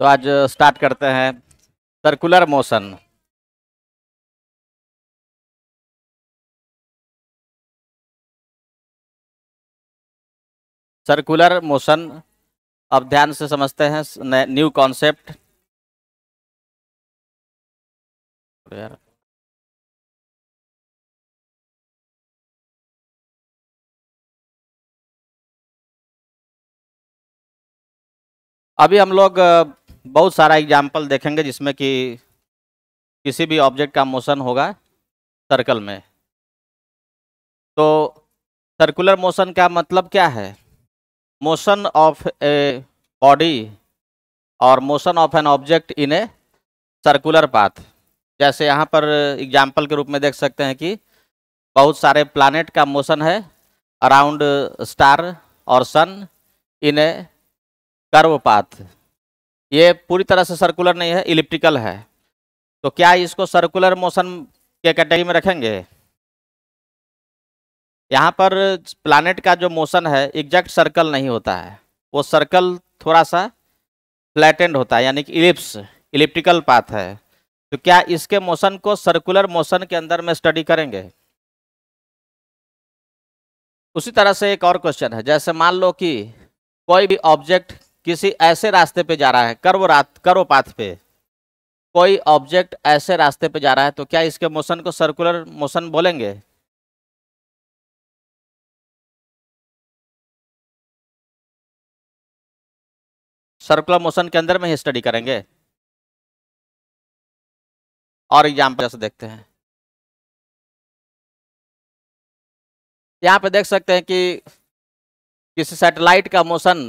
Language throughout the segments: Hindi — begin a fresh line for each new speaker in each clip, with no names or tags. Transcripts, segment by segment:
तो आज स्टार्ट करते हैं सर्कुलर मोशन सर्कुलर मोशन अब ध्यान से समझते हैं न्यू कॉन्सेप्ट अभी हम लोग बहुत सारा एग्जाम्पल देखेंगे जिसमें कि
किसी भी ऑब्जेक्ट का मोशन होगा सर्कल में तो सर्कुलर मोशन का मतलब क्या है मोशन ऑफ ए बॉडी और motion of an object in a circular path जैसे यहाँ पर एग्जाम्पल के रूप में देख सकते हैं कि बहुत सारे प्लानट का मोशन है अराउंड स्टार और सन इन ए कर्व पाथ ये पूरी तरह से सर्कुलर नहीं है इलिप्टिकल है तो क्या इसको सर्कुलर मोशन के कैटेगरी में रखेंगे यहाँ पर प्लानट का जो मोशन है एग्जैक्ट सर्कल नहीं होता है वो सर्कल थोड़ा सा फ्लैटेंड होता है यानी कि इलिप्स इलिप्टिकल पाथ है तो क्या इसके मोशन को सर्कुलर मोशन के अंदर में स्टडी करेंगे उसी तरह से एक और क्वेश्चन है जैसे मान लो कि कोई भी ऑब्जेक्ट किसी ऐसे रास्ते पे जा रहा है कर्व रात कर्व पाथ पे कोई ऑब्जेक्ट
ऐसे रास्ते पे जा रहा है तो क्या इसके मोशन को सर्कुलर मोशन बोलेंगे सर्कुलर मोशन के अंदर में ही स्टडी करेंगे और एग्जाम्पल से देखते हैं यहां पे देख सकते हैं कि किसी सैटेलाइट का मोशन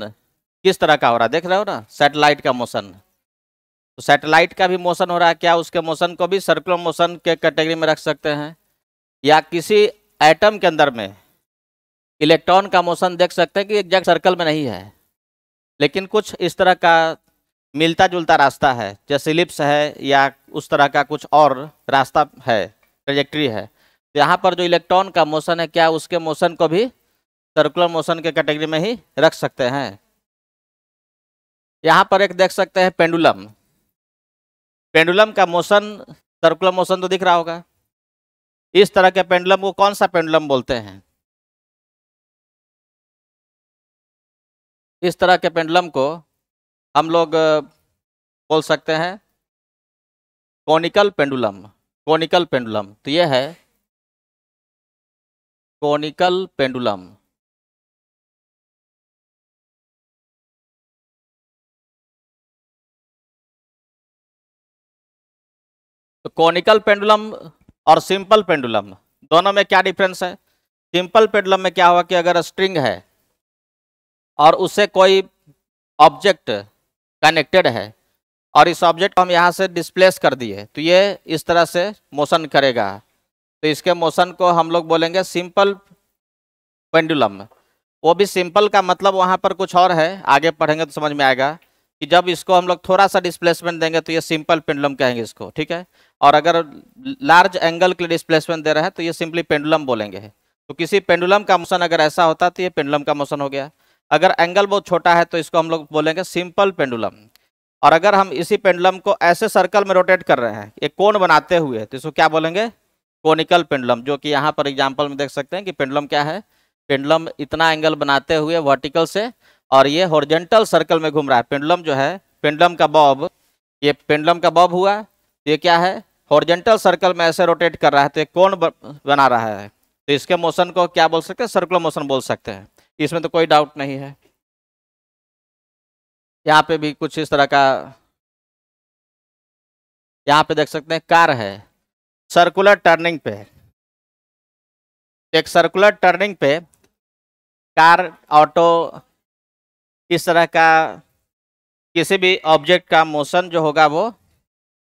किस तरह का हो रहा है देख रहे हो ना सैटेलाइट का मोशन तो सैटेलाइट का भी मोशन हो रहा है क्या उसके मोशन को भी सर्कुलर मोशन के कैटेगरी में रख सकते हैं या किसी एटम के अंदर में इलेक्ट्रॉन का मोशन देख सकते हैं कि एग्जैक्ट सर्कल में नहीं है लेकिन कुछ इस तरह का मिलता जुलता रास्ता है जैसे लिप्स है या उस तरह का कुछ और रास्ता है ट्रेजेक्ट्री है तो यहाँ पर जो इलेक्ट्रॉन का मोशन है क्या उसके मोशन को भी सर्कुलर मोशन के कैटेगरी में ही रख सकते हैं यहाँ पर एक देख सकते हैं पेंडुलम पेंडुलम का मोशन
सर्कुलर मोशन तो दिख रहा होगा इस तरह के पेंडुलम को कौन सा पेंडुलम बोलते हैं इस तरह के पेंडुलम को हम लोग बोल सकते हैं कॉनिकल पेंडुलम कॉनिकल पेंडुलम तो यह है कॉनिकल पेंडुलम तो कॉनिकल पेंडुलम और सिंपल पेंडुलम दोनों में क्या डिफरेंस है
सिंपल पेंडुलम में क्या हुआ कि अगर स्ट्रिंग है और उससे कोई ऑब्जेक्ट कनेक्टेड है और इस ऑब्जेक्ट को हम यहाँ से डिस्प्लेस कर दिए तो ये इस तरह से मोशन करेगा तो इसके मोशन को हम लोग बोलेंगे सिंपल पेंडुलम वो भी सिंपल का मतलब वहाँ पर कुछ और है आगे पढ़ेंगे तो समझ में आएगा कि जब इसको हम लोग थोड़ा सा डिस्प्लेसमेंट देंगे तो ये सिंपल पेंडुलम कहेंगे इसको ठीक है और अगर लार्ज एंगल के लिए डिस्प्लेसमेंट दे रहे हैं तो ये सिंपली पेंडुलम बोलेंगे तो किसी पेंडुलम का मोशन अगर ऐसा होता तो ये पेंडुलम का मोशन हो गया अगर एंगल बहुत छोटा है तो इसको हम लोग बोलेंगे सिंपल पेंडुलम और अगर हम इसी पेंडुलम को ऐसे सर्कल में रोटेट कर रहे हैं एक कोन बनाते हुए तो इसको क्या बोलेंगे कोनिकल पेंडुलम जो कि यहाँ पर एग्जाम्पल में देख सकते हैं कि पेंडुलम क्या है पेंडुलम इतना एंगल बनाते हुए वर्टिकल से और ये हॉर्जेंटल सर्कल में घूम रहा है पेंडुलम जो है पेंडुलम का बॉब ये पेंडुलम का बॉब हुआ ये क्या है हॉर्जेंटल सर्कल में ऐसे रोटेट कर रहा है तो ये कौन बना रहा है तो इसके मोशन को क्या बोल सकते हैं सर्कुलर मोशन बोल सकते हैं इसमें तो कोई डाउट नहीं है
यहाँ पे भी कुछ इस तरह का यहाँ पे देख सकते हैं कार है सर्कुलर टर्निंग पे एक
सर्कुलर टर्निंग पे कार ऑटो इस तरह का किसी भी ऑब्जेक्ट का मोशन जो होगा वो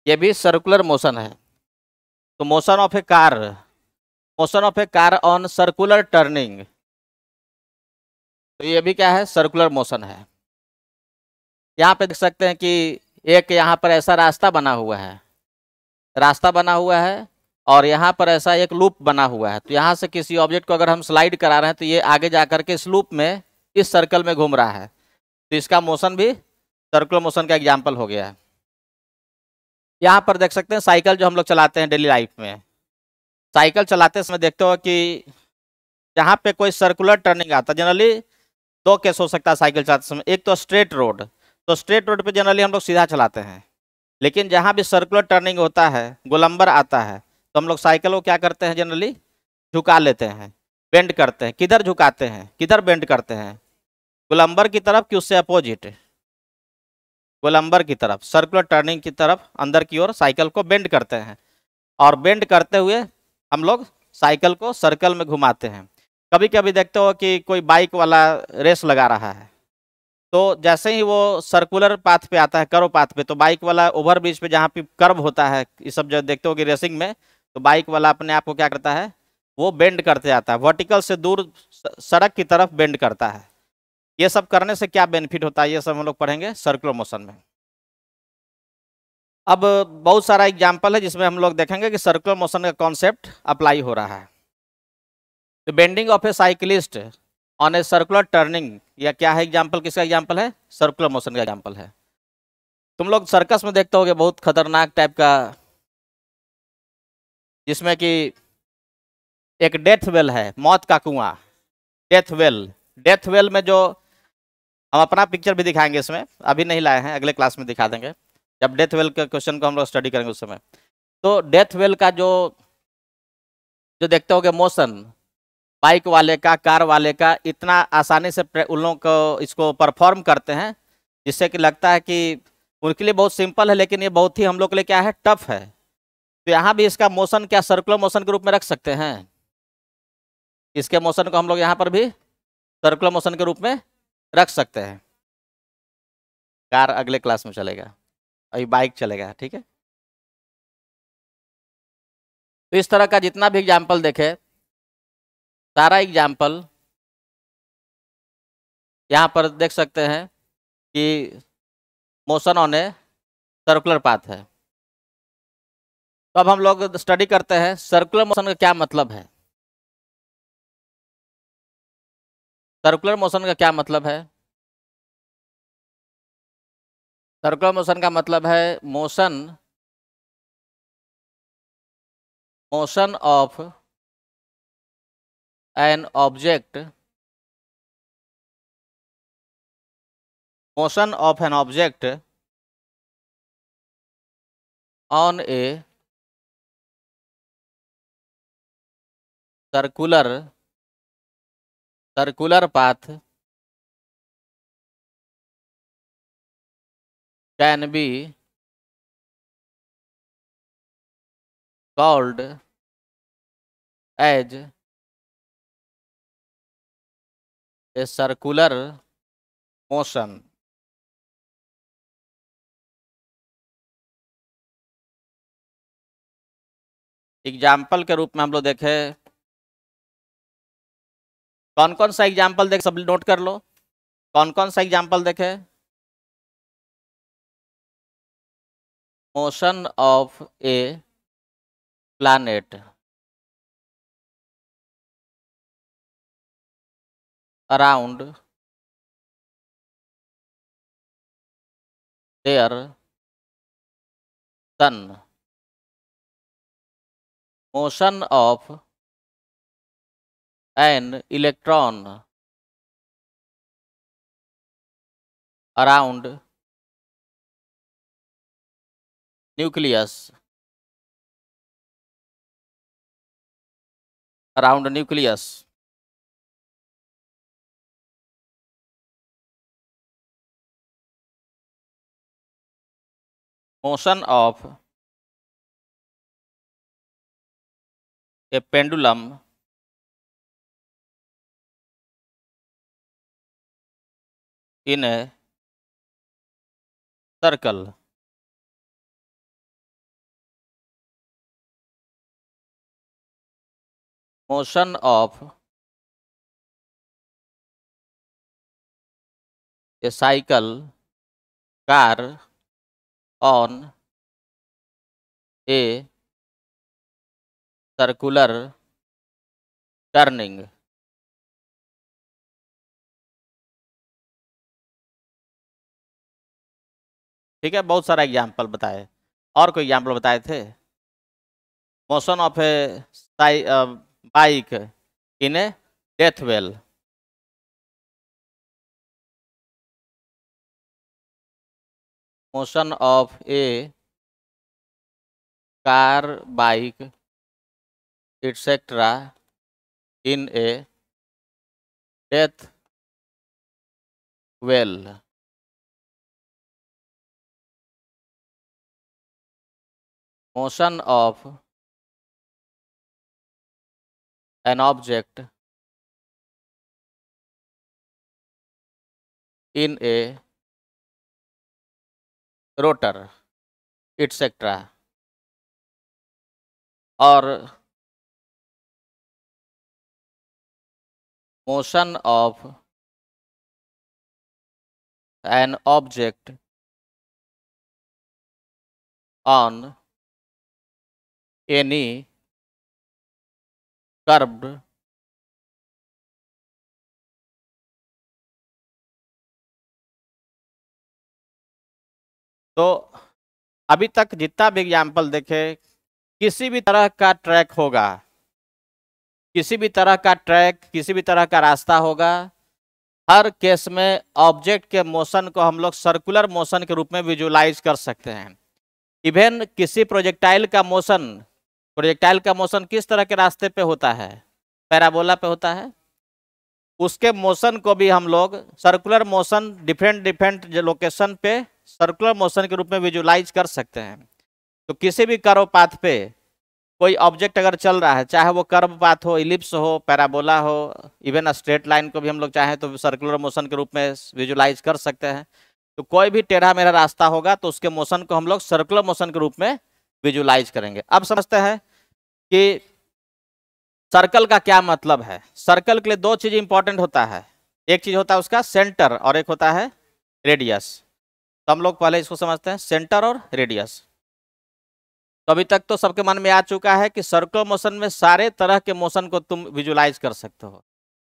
ये भी सर्कुलर मोशन है तो motion of a car motion of a car on circular turning तो ये भी क्या है सर्कुलर मोशन है यहाँ पे देख सकते हैं कि एक यहाँ पर ऐसा रास्ता बना हुआ है रास्ता बना हुआ है और यहाँ पर ऐसा एक लूप बना हुआ है तो यहाँ से किसी ऑब्जेक्ट को अगर हम स्लाइड करा रहे हैं तो ये आगे जा कर के इस लूप में इस सर्कल में घूम रहा है तो इसका मोशन भी सर्कुलर मोशन का एग्जाम्पल हो गया है यहाँ पर देख सकते हैं साइकिल जो हम लोग चलाते हैं डेली लाइफ में साइकिल चलाते समय देखते हो कि जहाँ पे कोई सर्कुलर टर्निंग आता जनरली दो केस हो सकता है साइकिल चलाते समय एक तो स्ट्रेट रोड तो स्ट्रेट रोड पे जनरली हम लोग सीधा चलाते हैं लेकिन जहाँ भी सर्कुलर टर्निंग होता है गोलंबर आता है तो हम लोग साइकिल को क्या करते हैं जनरली झुका लेते हैं बेंड करते हैं किधर झुकाते हैं किधर बेंड करते हैं गोलंबर की तरफ कि उससे अपोजिट गोलंबर की तरफ सर्कुलर टर्निंग की तरफ अंदर की ओर साइकिल को बेंड करते हैं और बेंड करते हुए हम लोग साइकिल को सर्कल में घुमाते हैं कभी कभी देखते हो कि कोई बाइक वाला रेस लगा रहा है तो जैसे ही वो सर्कुलर पाथ पे आता है कर्व पाथ पे तो बाइक वाला ओवर ब्रिज पे जहाँ पे कर्व होता है ये सब जब देखते हो कि रेसिंग में तो बाइक वाला अपने आप को क्या करता है वो बेंड करते जाता है वर्टिकल से दूर सड़क की तरफ बेंड करता है ये सब करने से क्या बेनिफिट होता है ये सब हम लोग पढ़ेंगे सर्कुलर मोशन में अब बहुत सारा एग्जाम्पल है जिसमें हम लोग देखेंगे कि सर्कुलर मोशन का कॉन्सेप्ट अप्लाई हो रहा है तो bending of a cyclist on a circular turning या क्या है एग्जाम्पल किसका एग्जाम्पल है सर्कुलर मोशन का एग्जाम्पल है तुम लोग सर्कस में देखते हो बहुत खतरनाक टाइप का जिसमें कि एक डेथ वेल है मौत का कुआं डेथ वेल डेथ वेल में जो हम अपना पिक्चर भी दिखाएंगे इसमें अभी नहीं लाए हैं अगले क्लास में दिखा देंगे जब डेथ वेल के क्वेश्चन को हम लोग स्टडी करेंगे उस समय तो डेथ वेल का जो जो देखते होगे मोशन बाइक वाले का कार वाले का इतना आसानी से उन लोगों को इसको परफॉर्म करते हैं जिससे कि लगता है कि उनके लिए बहुत सिंपल है लेकिन ये बहुत ही हम लोग के लिए क्या है टफ है तो यहाँ भी इसका मोशन क्या सर्कुलर मोशन के रूप में रख सकते हैं इसके मोशन को हम लोग यहाँ पर भी सर्कुलर मोशन के रूप में रख सकते हैं
कार अगले क्लास में चलेगा अभी बाइक चलेगा ठीक है तो इस तरह का जितना भी एग्जाम्पल देखे सारा एग्जाम्पल यहाँ पर देख सकते हैं कि motion on a circular path है तो अब हम लोग स्टडी करते हैं सर्कुलर मोशन का क्या मतलब है सर्कुलर मोशन का क्या मतलब है सर्कुलर मोशन का मतलब है motion motion of an object motion of an object on a circular circular path can be called as a circular motion example के रूप में हम लोग देखें कौन कौन सा एग्जाम्पल देख सब नोट कर लो कौन कौन सा एग्जाम्पल देखे motion of a planet around their sun motion of And electron around nucleus around the nucleus motion of a pendulum in a circle. Motion of a cycle car on a circular turning ठीक है बहुत सारा एग्जाम्पल बताए और कोई एग्जाम्पल बताए थे motion of a bike in a death well motion of a car bike etcetera in a death well motion of an object in a rotor etc or motion of an object on any curved तो अभी तक जितना भी एग्जाम्पल देखे
किसी भी तरह का ट्रैक होगा किसी भी तरह का ट्रैक किसी भी तरह का रास्ता होगा हर केस में ऑब्जेक्ट के मोशन को हम लोग सर्कुलर मोशन के रूप में विजुलाइज कर सकते हैं इवेन किसी प्रोजेक्टाइल का मोशन प्रोजेक्टाइल का मोशन किस तरह के रास्ते पे होता है पैराबोला पे होता है उसके मोशन को भी हम लोग circular motion different different location पे सर्कुलर मोशन के रूप में विजुलाइज कर सकते हैं तो किसी भी कर्व पाथ पे कोई ऑब्जेक्ट अगर चल रहा है चाहे वो कर्व पाथ हो इलिप्स हो पैराबोला हो इवन स्ट्रेट लाइन को भी हम लोग चाहें तो सर्कुलर मोशन के रूप में विजुलाइज कर सकते हैं तो कोई भी टेढ़ा मेरा रास्ता होगा तो उसके मोशन को हम लोग सर्कुलर मोशन के रूप में विजुलाइज करेंगे अब समझते हैं कि सर्कल का क्या मतलब है सर्कल के लिए दो चीज इंपॉर्टेंट होता है एक चीज होता है उसका सेंटर और एक होता है रेडियस तो हम लोग पहले इसको समझते हैं सेंटर और रेडियस तो अभी तक तो सबके मन में आ चुका है कि सर्कुलर मोशन में सारे तरह के मोशन को तुम विजुलाइज कर सकते हो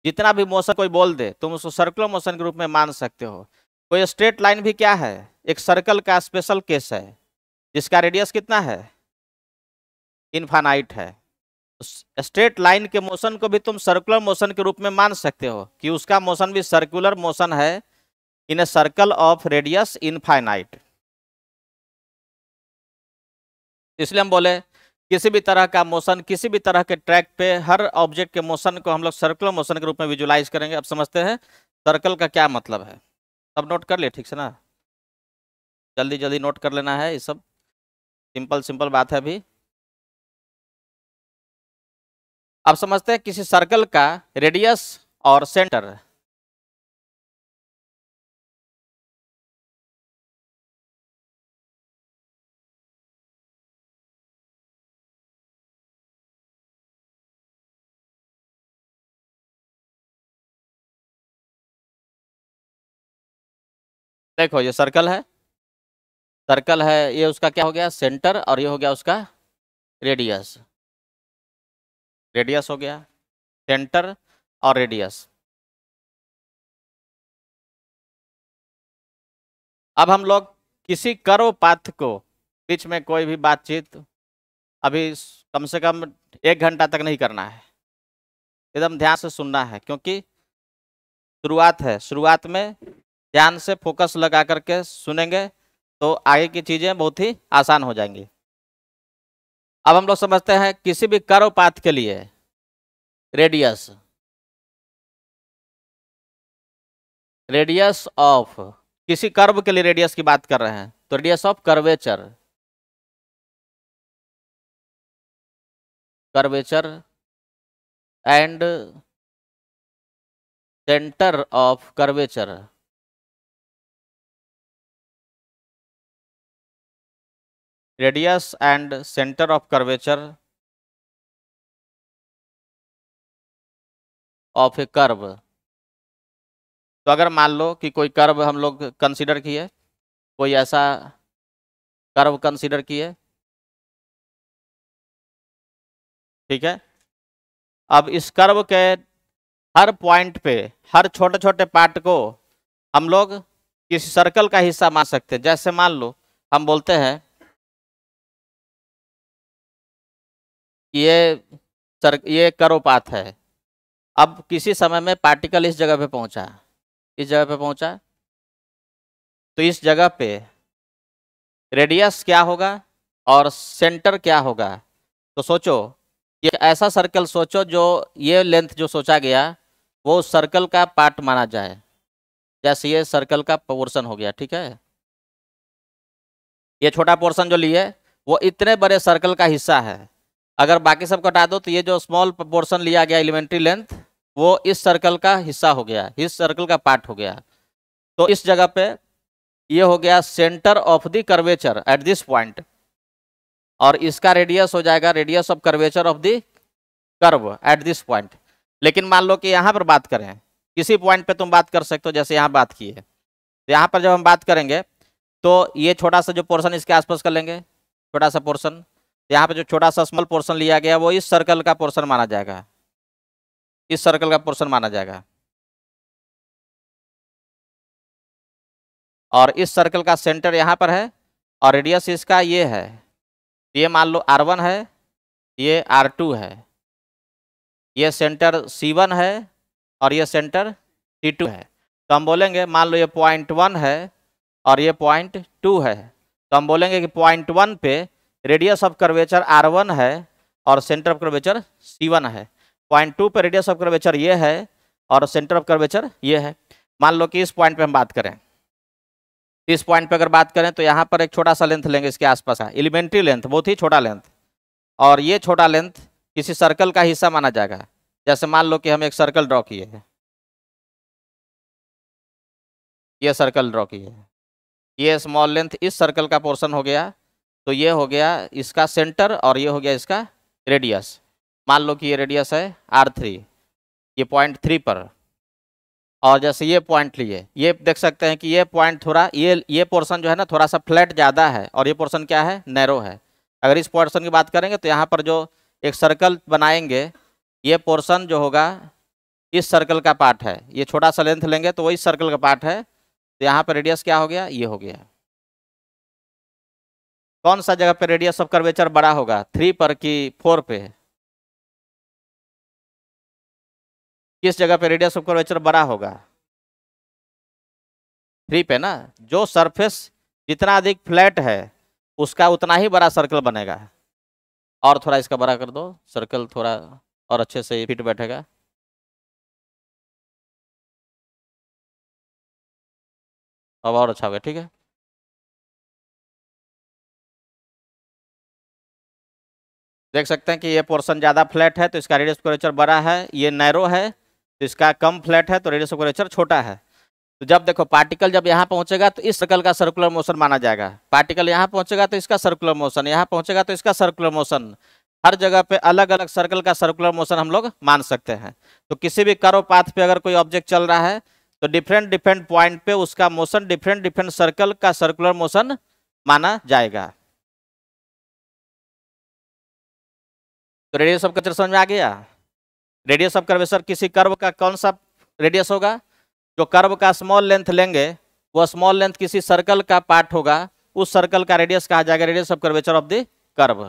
जितना भी मोशन कोई बोल दे तुम उसको सर्कुलर मोशन के रूप में मान सकते हो कोई स्ट्रेट लाइन भी क्या है एक सर्कल का स्पेशल केस है जिसका रेडियस कितना है इन्फानाइट है स्ट्रेट लाइन के मोशन को भी तुम सर्कुलर मोशन के रूप में मान सकते हो कि उसका मोशन भी सर्कुलर मोशन है in a circle of radius infinite इसलिए हम बोले किसी भी तरह का मोशन किसी भी तरह के ट्रैक पे हर ऑब्जेक्ट के मोशन को हम लोग सर्कुलर मोशन के रूप में विजुलाइज करेंगे अब समझते हैं सर्कल का क्या मतलब है सब नोट कर लिए ठीक से ना
जल्दी जल्दी नोट कर लेना है ये सब सिंपल सिंपल बात है अभी अब समझते हैं किसी सर्कल का रेडियस और सेंटर देखो ये सर्कल है सर्कल है ये उसका क्या हो गया सेंटर और ये हो गया उसका रेडियस रेडियस हो गया सेंटर और रेडियस अब हम लोग किसी कर्व पाथ को बीच में कोई भी बातचीत
अभी कम से कम एक घंटा तक नहीं करना है एकदम ध्यान से सुनना है क्योंकि शुरुआत है शुरुआत में ध्यान से फोकस लगा करके सुनेंगे तो आगे की चीज़ें बहुत ही आसान हो जाएंगी
अब हम लोग समझते हैं किसी भी कर्व पाथ के लिए रेडियस रेडियस ऑफ किसी कर्व के लिए रेडियस की बात कर रहे हैं तो radius of curvature curvature and centre of curvature radius and centre of curvature of a curve तो अगर मान लो कि कोई कर्व हम लोग कंसिडर किए कोई ऐसा कर्व कंसिडर किए ठीक है अब इस कर्व के
हर पॉइंट पे हर छोटे छोटे पार्ट को हम लोग किसी सर्कल का हिस्सा मान सकते हैं जैसे मान लो हम बोलते हैं ये सर ये करोपात है अब किसी समय में पार्टिकल इस जगह पे पहुंचा इस जगह पे पहुंचा तो इस जगह पे रेडियस क्या होगा और सेंटर क्या होगा तो सोचो ये ऐसा सर्कल सोचो जो ये लेंथ जो सोचा गया वो सर्कल का पार्ट माना जाए जैसे ये सर्कल का पोर्शन हो गया ठीक है ये छोटा पोर्शन जो लिए वो इतने बड़े सर्कल का हिस्सा है अगर बाकी सब कटा दो तो ये जो स्मॉल पोर्सन लिया गया एलिमेंट्री लेंथ वो इस सर्कल का हिस्सा हो गया इस सर्कल का पार्ट हो गया तो इस जगह पे ये हो गया centre of the curvature at this point और इसका रेडियस हो जाएगा radius of curvature of the curve at this point लेकिन मान लो कि यहाँ पर बात करें किसी पॉइंट पे तुम बात कर सकते हो जैसे यहाँ बात की है तो यहाँ पर जब हम बात करेंगे तो ये छोटा सा जो पोर्सन इसके आसपास कर लेंगे छोटा सा पोर्सन यहाँ पे जो छोटा सा स्मॉल पोर्सन लिया गया वो इस सर्कल का पोर्सन माना जाएगा इस सर्कल का पोर्सन माना जाएगा और इस सर्कल का सेंटर यहाँ पर है और रेडियस इसका ये है ये मान लो आर वन है ये आर टू है ये सेंटर सी वन है और ये सेंटर सी टू है तो हम बोलेंगे मान लो ये पॉइंट वन है और ये पॉइंट टू है तो हम बोलेंगे कि पॉइंट वन पे radius of curvature R one है और centre of curvature C one है पॉइंट टू पर रेडियस ऑफ कर्वेचर ये है और सेंटर ऑफ कर्वेचर ये है मान लो कि इस पॉइंट पे हम बात करें इस पॉइंट पे अगर बात करें तो यहाँ पर एक छोटा सा लेंथ लेंगे इसके आसपास है एलिमेंट्री लेंथ बहुत ही छोटा लेंथ और ये छोटा लेंथ किसी सर्कल का हिस्सा माना जाएगा जैसे मान लो कि हम एक सर्कल ड्रॉ किए हैं ये सर्कल ड्रॉ किए हैं ये स्मॉल लेंथ इस सर्कल का पोर्शन हो गया तो ये हो गया इसका सेंटर और ये हो गया इसका रेडियस मान लो कि ये रेडियस है आर थ्री ये पॉइंट थ्री पर और जैसे ये पॉइंट लिए ये देख सकते हैं कि ये पॉइंट थोड़ा ये ये पोर्शन जो है ना थोड़ा सा फ्लैट ज़्यादा है और ये पोर्शन क्या है नैरो है अगर इस पोर्शन की बात करेंगे तो यहाँ पर जो एक सर्कल बनाएंगे ये पोर्शन जो होगा इस सर्कल का पार्ट है ये छोटा सा लेंथ लेंगे तो वही सर्कल का पार्ट है तो यहाँ पर रेडियस क्या हो गया
ये हो गया कौन सा जगह पे रेडियस ऑफ कर्वेचर बड़ा होगा थ्री पर कि फोर पे किस जगह पे रेडियस ऑफ कर्वेचर बड़ा होगा थ्री पे ना जो
सरफेस जितना अधिक फ्लैट है उसका उतना ही बड़ा सर्कल बनेगा
और थोड़ा इसका बड़ा कर दो सर्कल थोड़ा और अच्छे से फिट बैठेगा अब और अच्छा होगा ठीक है देख सकते हैं कि ये पोर्सन ज़्यादा फ्लैट है तो इसका रेडियस ऑफ कर्वेचर बड़ा है ये नैरो है
तो इसका कम फ्लैट है तो रेडियस ऑफ कर्वेचर छोटा है तो जब देखो पार्टिकल जब यहाँ पहुँचेगा तो इस सर्कल का सर्कुलर मोशन माना जाएगा पार्टिकल यहाँ पहुँचेगा तो इसका सर्कुलर मोशन यहाँ पहुँचेगा तो इसका सर्कुलर मोशन हर जगह पे अलग अलग सर्कल का सर्कुलर मोशन हम लोग मान सकते हैं तो किसी भी करो पाथ पे अगर कोई ऑब्जेक्ट चल रहा है तो डिफरेंट डिफरेंट पॉइंट पे उसका मोशन डिफरेंट डिफरेंट सर्कल का सर्कुलर मोशन माना जाएगा तो रेडियस ऑफ कर्वेचर समझ में आ गया रेडियस ऑफ कर्वेचर किसी कर्व का कौन सा रेडियस होगा जो कर्व का स्मॉल लेंथ लेंगे वह स्मॉल लेंथ किसी
सर्कल का पार्ट होगा उस सर्कल का रेडियस कहा जाएगा radius of curvature of the curve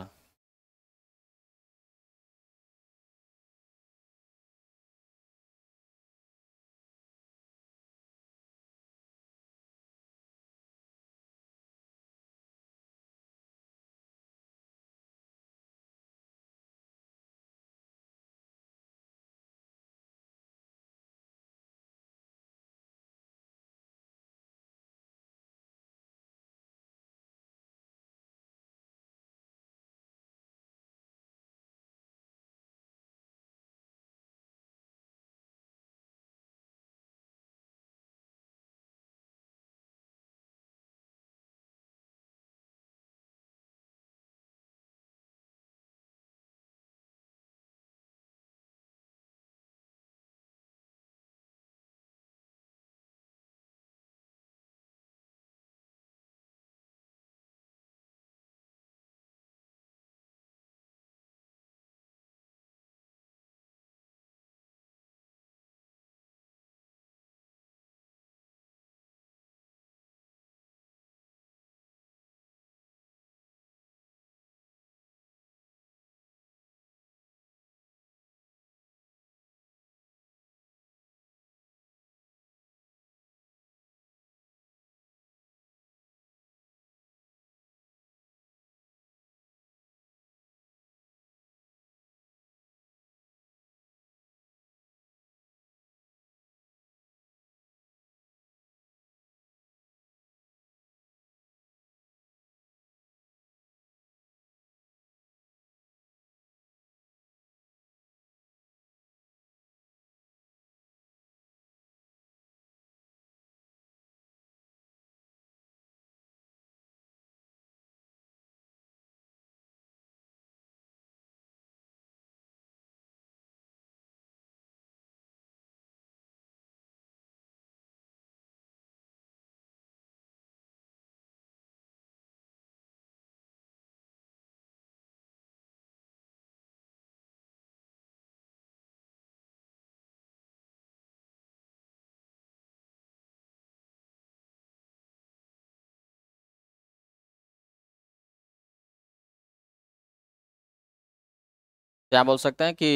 यहाँ बोल सकते हैं कि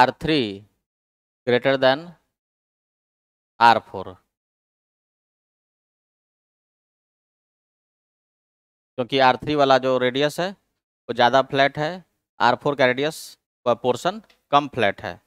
R three greater than R four क्योंकि आर थ्री वाला जो रेडियस है वो ज़्यादा फ्लैट है आर फोर का रेडियस व पोर्शन कम फ्लैट है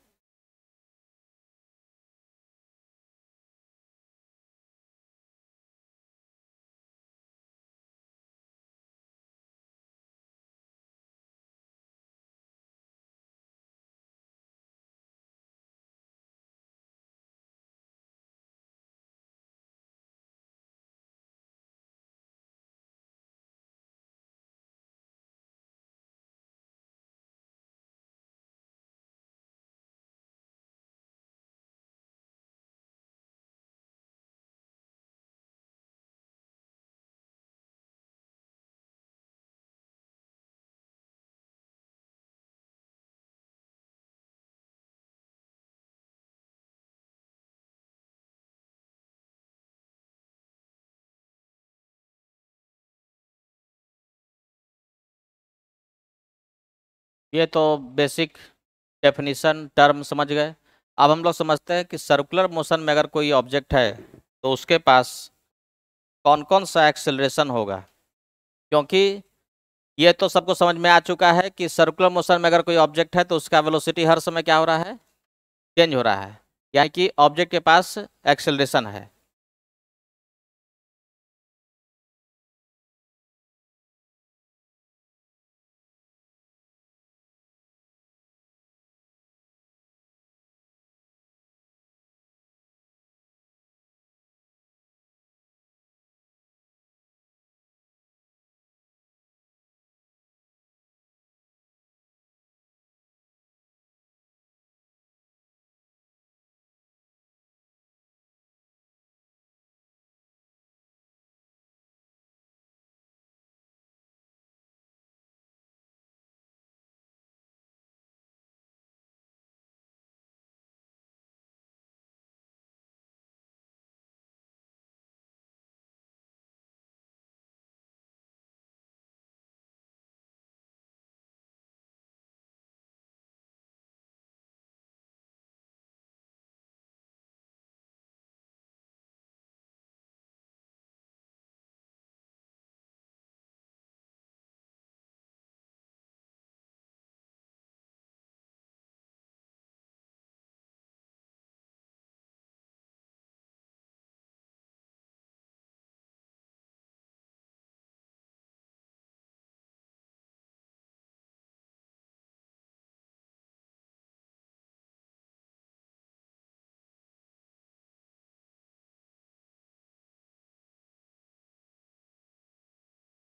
ये तो बेसिक डेफिनेशन टर्म समझ गए अब
हम लोग समझते हैं कि सर्कुलर मोशन में अगर कोई ऑब्जेक्ट है तो उसके पास कौन कौन सा एक्सेलरेशन होगा क्योंकि ये तो सबको समझ में आ चुका है कि सर्कुलर मोशन में अगर कोई ऑब्जेक्ट है तो उसका वेलोसिटी हर समय क्या हो रहा है चेंज हो
रहा है यानी कि ऑब्जेक्ट के पास एक्सेलरेशन है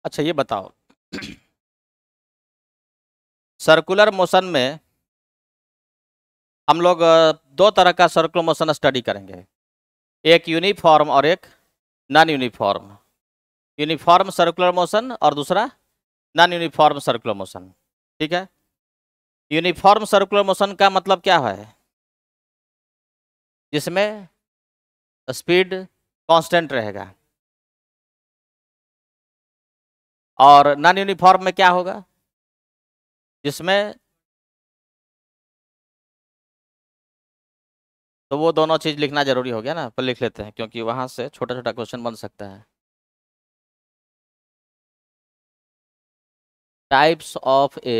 अच्छा ये बताओ सर्कुलर मोशन में हम लोग दो तरह
का सर्कुलर मोशन स्टडी करेंगे एक यूनिफॉर्म और एक non uniform uniform circular motion और दूसरा नॉन यूनिफॉर्म सर्कुलर मोशन ठीक है यूनिफॉर्म सर्कुलर मोशन का मतलब क्या है
जिसमें स्पीड कांस्टेंट रहेगा और नॉन यूनिफॉर्म में क्या होगा जिसमें तो वो दोनों चीज़ लिखना जरूरी हो गया ना पर लिख लेते हैं क्योंकि वहां से छोटा छोटा क्वेश्चन बन सकता है types of a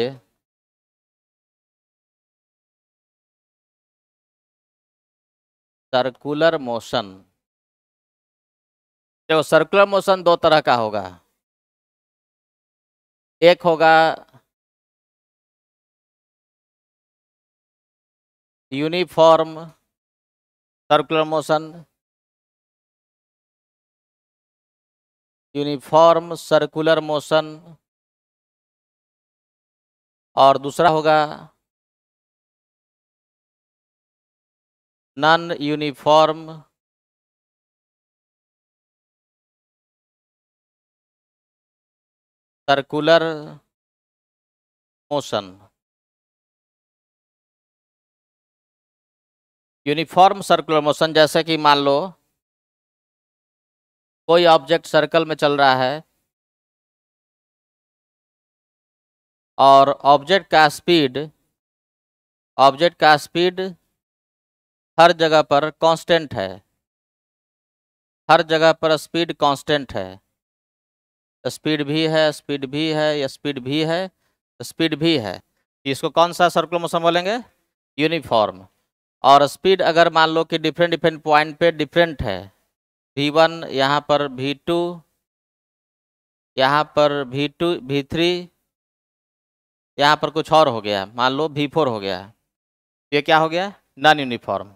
circular motion देखो सर्कुलर मोशन दो तरह का होगा एक होगा uniform circular motion uniform circular motion और दूसरा होगा non uniform circular motion uniform circular motion जैसे कि मान लो कोई ऑब्जेक्ट सर्कल में चल रहा है और ऑब्जेक्ट का स्पीड ऑब्जेक्ट का स्पीड
हर जगह पर कांस्टेंट है हर जगह पर स्पीड कांस्टेंट है स्पीड भी है स्पीड भी है स्पीड भी है तो स्पीड भी है इसको कौन सा सर्कुलर मोशन बोलेंगे यूनिफॉर्म और स्पीड अगर मान लो कि डिफरेंट डिफरेंट पॉइंट पे डिफरेंट है वी वन यहाँ पर वी टू यहाँ पर वी टू वी थ्री यहाँ पर कुछ और हो गया मान लो वी फोर हो गया ये क्या हो गया non uniform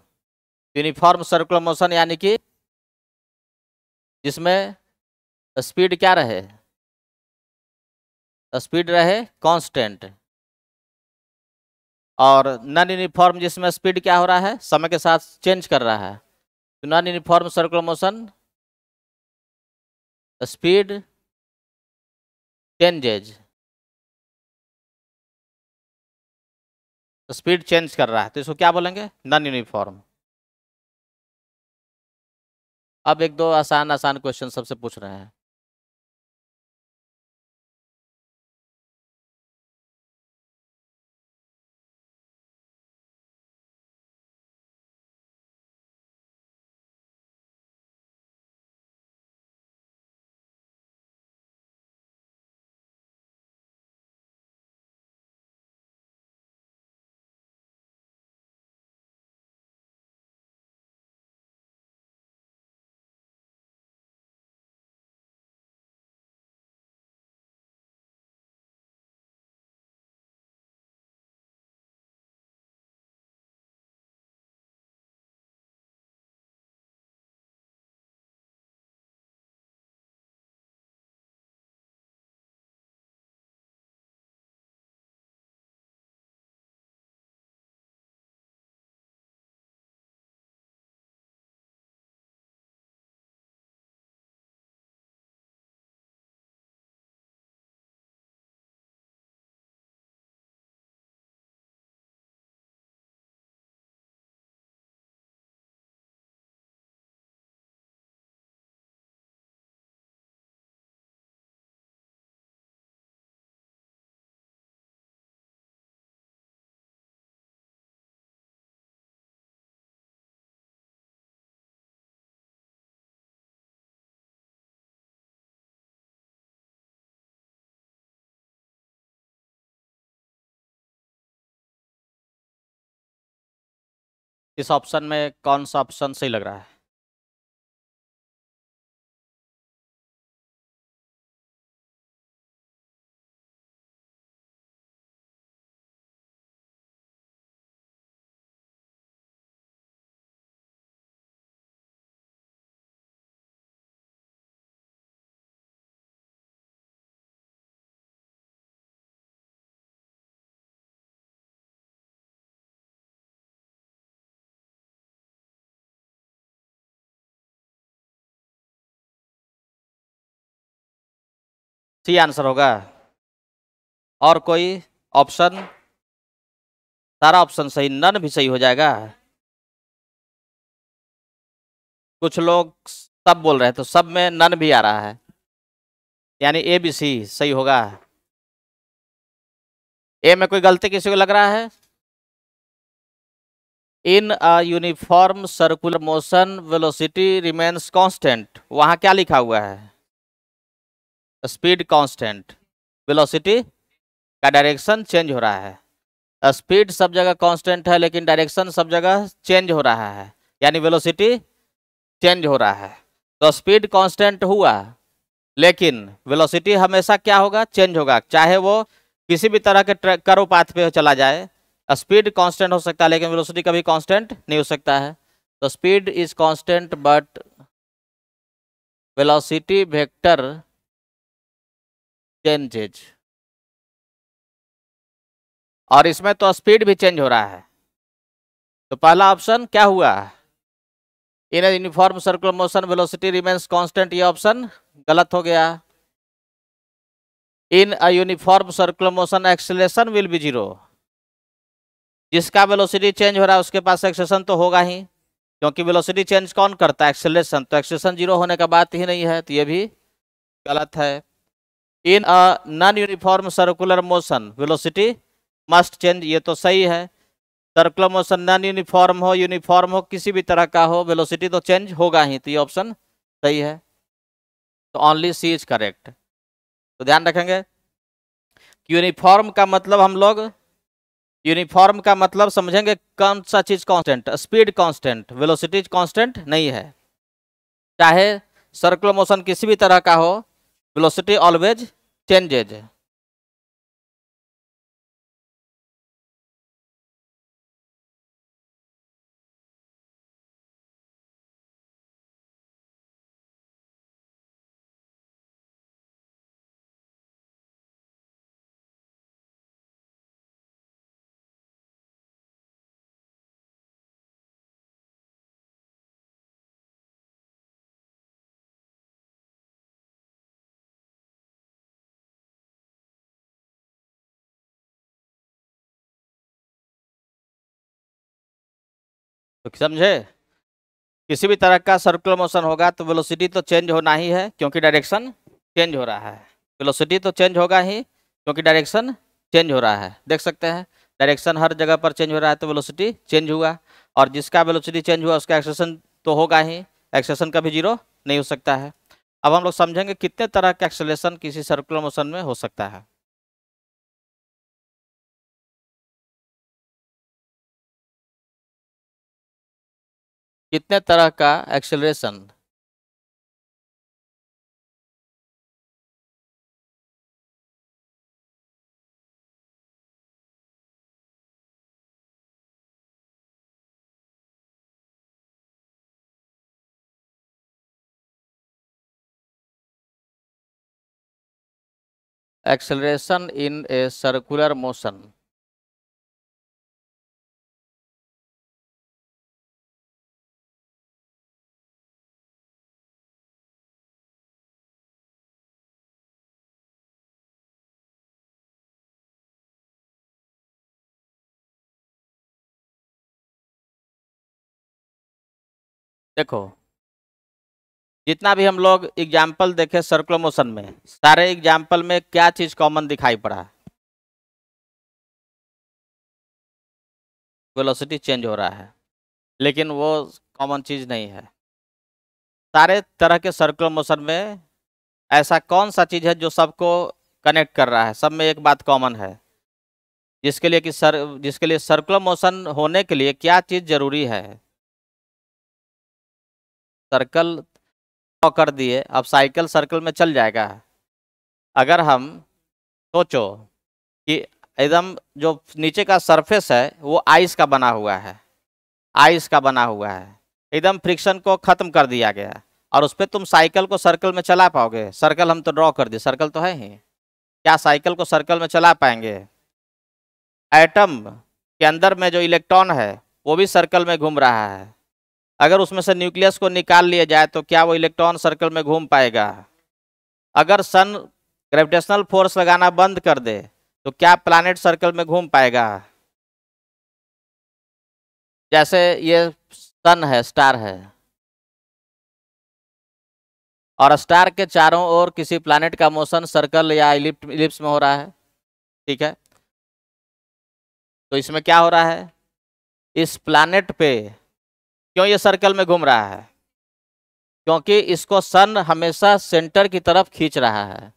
uniform circular motion यानी कि जिसमें स्पीड क्या रहे स्पीड रहे कांस्टेंट
और नॉन यूनिफॉर्म जिसमें स्पीड क्या हो रहा है समय के साथ
चेंज कर रहा है तो non uniform circular motion speed changes speed change कर रहा है तो इसको क्या बोलेंगे नॉन यूनिफॉर्म अब एक दो आसान आसान क्वेश्चन सबसे पूछ रहे हैं इस ऑप्शन में कौन सा ऑप्शन सही लग रहा है सी तो आंसर होगा और कोई ऑप्शन सारा ऑप्शन सही नन भी सही हो जाएगा कुछ लोग सब बोल रहे हैं तो सब में नन भी आ रहा है यानी ए बी सी सही होगा ए में कोई गलती किसी को लग रहा है in a uniform
circular motion velocity remains constant वहां क्या लिखा हुआ है स्पीड कांस्टेंट वेलोसिटी का डायरेक्शन चेंज हो रहा है स्पीड सब जगह कांस्टेंट है लेकिन डायरेक्शन सब जगह चेंज हो रहा है यानी वेलोसिटी चेंज हो रहा है तो स्पीड कांस्टेंट हुआ लेकिन वेलोसिटी हमेशा क्या होगा चेंज होगा चाहे वो किसी भी तरह के करो पाथ पे चला जाए स्पीड कांस्टेंट हो सकता है लेकिन वेलोसिटी कभी कांस्टेंट नहीं हो सकता है
तो speed is constant but velocity vector changes और इसमें तो स्पीड भी चेंज हो रहा है तो पहला ऑप्शन क्या हुआ
in uniform circular motion velocity remains constant ये ऑप्शन गलत हो गया in a uniform circular motion acceleration will be zero जिसका वेलोसिटी चेंज हो रहा है उसके पास एक्सेशन तो होगा ही क्योंकि वेलोसिटी चेंज कौन करता है एक्सेलेशन तो एक्सेशन जीरो होने का बात ही नहीं है तो ये भी गलत है in a non uniform circular motion velocity must change ये तो सही है सर्कुलर मोशन नॉन यूनिफॉर्म हो यूनिफॉर्म हो किसी भी तरह का हो वेलोसिटी तो चेंज होगा ही तो ये ऑप्शन सही है तो ओनली सी इज करेक्ट तो ध्यान रखेंगे यूनिफॉर्म का मतलब हम लोग यूनिफॉर्म का मतलब समझेंगे कौन सा चीज constant speed constant velocity constant नहीं है चाहे सर्कुलर मोशन किसी भी तरह का
हो वेलोसिटी ऑलवेज changes तो समझे किसी भी तरह का सर्कुलर मोशन होगा तो वेलोसिटी तो चेंज होना ही है क्योंकि डायरेक्शन
चेंज हो रहा है वेलोसिटी तो चेंज होगा ही क्योंकि डायरेक्शन चेंज हो रहा है देख सकते हैं डायरेक्शन हर जगह पर चेंज हो रहा है तो वेलोसिटी चेंज हुआ और जिसका वेलोसिटी चेंज हुआ उसका एक्सेशन तो होगा ही एक्सेशन कभी जीरो नहीं हो सकता है अब हम लोग समझेंगे
कितने तरह का एक्सेलेशन किसी सर्कुलर मोशन में हो सकता है कितने तरह का acceleration acceleration in a circular motion देखो जितना भी हम लोग एग्जाम्पल देखे
सर्कुलर मोशन में सारे एग्जाम्पल में क्या चीज कॉमन दिखाई पड़ा वेलोसिटी चेंज हो रहा है लेकिन वो कॉमन चीज नहीं है सारे तरह के सर्कुलर मोशन में ऐसा कौन सा चीज है जो सबको कनेक्ट कर रहा है सब में एक बात कॉमन है जिसके लिए कि सर जिसके लिए सर्कुलर मोशन होने के लिए क्या चीज़ ज़रूरी है सर्कल ड्रॉ तो कर दिए अब साइकिल सर्कल में चल जाएगा अगर हम सोचो कि एकदम जो नीचे का सरफेस है वो आइस का बना हुआ है आइस का बना हुआ है एकदम फ्रिक्शन को ख़त्म कर दिया गया और उस पर तुम साइकिल को सर्कल में चला पाओगे सर्कल हम तो ड्रॉ कर दिए सर्कल तो है ही क्या साइकिल को सर्कल में चला पाएंगे एटम के अंदर में जो इलेक्ट्रॉन है वो भी सर्कल में घूम रहा है अगर उसमें से न्यूक्लियस को निकाल लिया जाए तो क्या वो इलेक्ट्रॉन सर्कल में घूम पाएगा अगर सन ग्रेविटेशनल फोर्स लगाना बंद कर दे तो क्या प्लानिट सर्कल
में घूम पाएगा जैसे ये सन है स्टार है और स्टार के चारों
ओर किसी प्लानिट का मोशन सर्कल या इलिप्ट इलिप्स में हो रहा है ठीक है तो इसमें क्या हो रहा है इस प्लानिट पे क्यों ये सर्कल में घूम रहा है क्योंकि इसको सन हमेशा सेंटर की तरफ खींच रहा है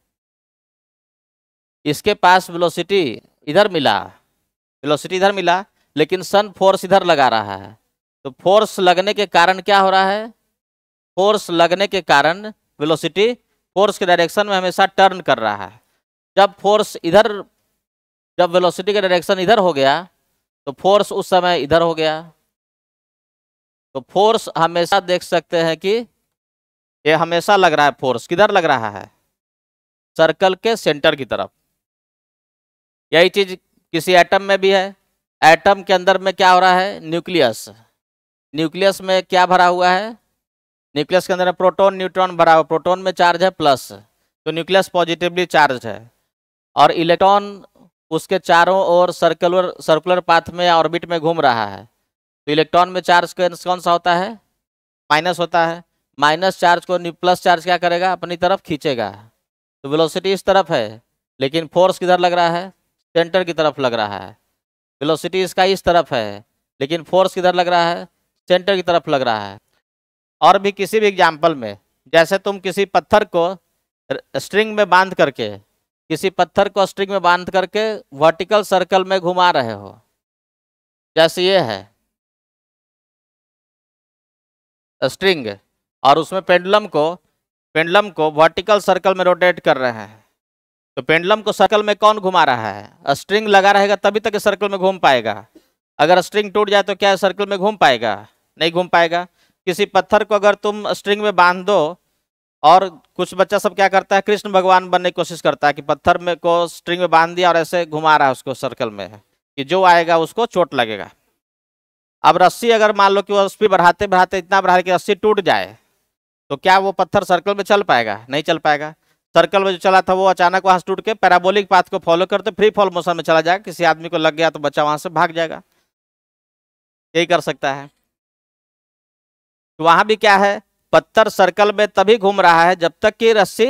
इसके पास वेलोसिटी इधर मिला वेलोसिटी इधर मिला लेकिन सन फोर्स इधर लगा रहा है तो फोर्स लगने के कारण क्या हो रहा है फोर्स लगने के कारण वेलोसिटी फोर्स के डायरेक्शन में हमेशा टर्न कर रहा है जब फोर्स इधर जब वेलोसिटी का डायरेक्शन इधर हो गया तो फोर्स उस समय इधर हो गया तो फोर्स हमेशा देख सकते हैं कि ये हमेशा लग रहा है फोर्स किधर लग रहा है सर्कल के सेंटर की तरफ यही चीज किसी एटम में भी है एटम के अंदर में क्या हो रहा है न्यूक्लियस न्यूक्लियस में क्या भरा हुआ है न्यूक्लियस के अंदर प्रोटॉन न्यूट्रॉन भरा हुआ प्रोटॉन में चार्ज है प्लस तो न्यूक्लियस पॉजिटिवली चार्ज है और इलेक्ट्रॉन उसके चारों ओर सर्कुलर सर्कुलर पाथ में ऑर्बिट में घूम रहा है तो इलेक्ट्रॉन में चार्ज कौन सा होता है माइनस होता है माइनस चार्ज को प्लस चार्ज क्या करेगा अपनी तरफ खींचेगा तो वेलोसिटी इस तरफ है लेकिन फोर्स किधर लग रहा है सेंटर की तरफ लग रहा है वेलोसिटी इसका इस तरफ है लेकिन फोर्स किधर लग रहा है सेंटर की तरफ लग रहा है और भी किसी भी एग्जाम्पल में जैसे तुम किसी पत्थर को स्ट्रिंग में बांध करके किसी पत्थर को स्ट्रिंग में बांध करके वर्टिकल सर्कल
में घुमा रहे हो जैसे ये है स्ट्रिंग और उसमें पेंडलम को पेंडलम को वर्टिकल
सर्कल में रोटेट कर रहे हैं तो पेंडलम को सर्कल में कौन घुमा रहा है स्ट्रिंग लगा रहेगा तभी तक सर्कल में घूम पाएगा अगर स्ट्रिंग टूट जाए तो क्या सर्कल में घूम पाएगा नहीं घूम पाएगा किसी पत्थर को अगर तुम स्ट्रिंग में बांध दो और कुछ बच्चा सब क्या करता है कृष्ण भगवान बनने की कोशिश करता है कि पत्थर में को स्ट्रिंग में बांध दिया और ऐसे घुमा रहा है उसको सर्कल में कि जो आएगा उसको चोट लगेगा अब रस्सी अगर मान लो कि वो स्पीड बढ़ाते बढ़ाते इतना बढ़ा कि रस्सी टूट जाए तो क्या वो पत्थर सर्कल में चल पाएगा नहीं चल पाएगा सर्कल में जो चला था वो अचानक वहां से टूट के पैराबोलिक पाथ को फॉलो करते फ्री फॉल मोशन में चला जाएगा किसी आदमी को लग गया तो बच्चा वहां से भाग जाएगा यही कर सकता है तो वहां भी क्या है पत्थर सर्कल में तभी घूम रहा है जब तक कि रस्सी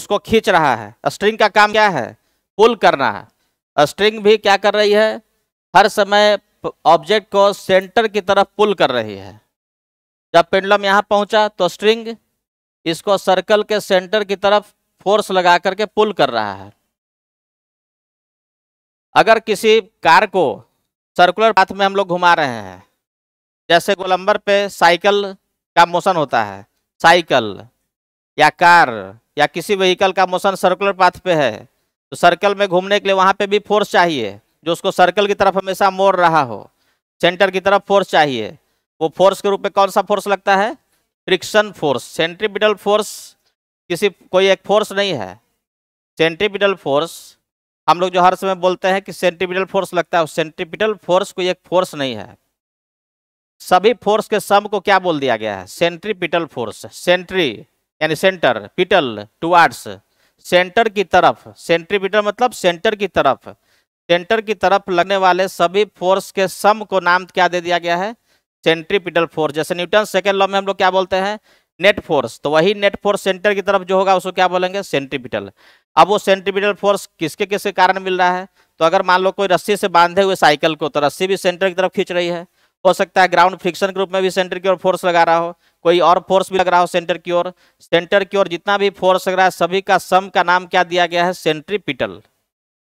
उसको खींच रहा है स्ट्रिंग का काम क्या है पुल करना है स्ट्रिंग भी क्या कर रही है हर समय ऑब्जेक्ट को सेंटर की तरफ पुल कर रही है जब पेंडलम यहाँ पहुँचा तो स्ट्रिंग इसको सर्कल के सेंटर की तरफ फोर्स लगा करके पुल कर रहा है अगर किसी कार को सर्कुलर पाथ में हम लोग घुमा रहे हैं जैसे गोलंबर पे साइकिल का मोशन होता है साइकिल या कार या किसी व्हीकल का मोशन सर्कुलर पाथ पे है तो सर्कल में घूमने के लिए वहाँ पे भी फोर्स चाहिए जो उसको सर्कल की तरफ हमेशा मोड़ रहा हो सेंटर की तरफ फोर्स चाहिए वो फोर्स के रूप में कौन सा फोर्स लगता है फ्रिक्शन फोर्स सेंट्रीपिटल फोर्स किसी कोई एक फोर्स नहीं है सेंट्रीपिटल फोर्स हम लोग जो हर समय बोलते हैं कि सेंट्रीपिटल फोर्स लगता है सेंट्रीपिटल फोर्स कोई एक फोर्स नहीं है सभी फोर्स के सम को क्या बोल दिया गया है सेंट्रीपिटल फोर्स सेंट्री यानी सेंटर पिटल टू सेंटर की तरफ सेंट्रीपिटल मतलब सेंटर की तरफ सेंटर की तरफ लगने वाले सभी फोर्स के सम को नाम क्या दे दिया गया है सेंट्रीपिटल फोर्स जैसे न्यूटन सेकेंड लॉ में हम लोग क्या बोलते हैं नेट फोर्स तो वही नेट फोर्स सेंटर की तरफ जो होगा उसको क्या बोलेंगे सेंट्रीपिटल अब वो सेंट्रीपिटल फोर्स किसके किसके कारण मिल रहा है तो अगर मान लो कोई रस्सी से बांधे हुए साइकिल को तो रस्सी भी सेंटर की तरफ खींच रही है हो सकता है ग्राउंड फ्रिक्शन के रूप में भी सेंटर की ओर फोर्स लगा रहा हो कोई और फोर्स भी लग रहा हो सेंटर की ओर सेंटर की ओर जितना भी फोर्स लग रहा है सभी का सम का नाम क्या दिया गया है सेंट्रीपिटल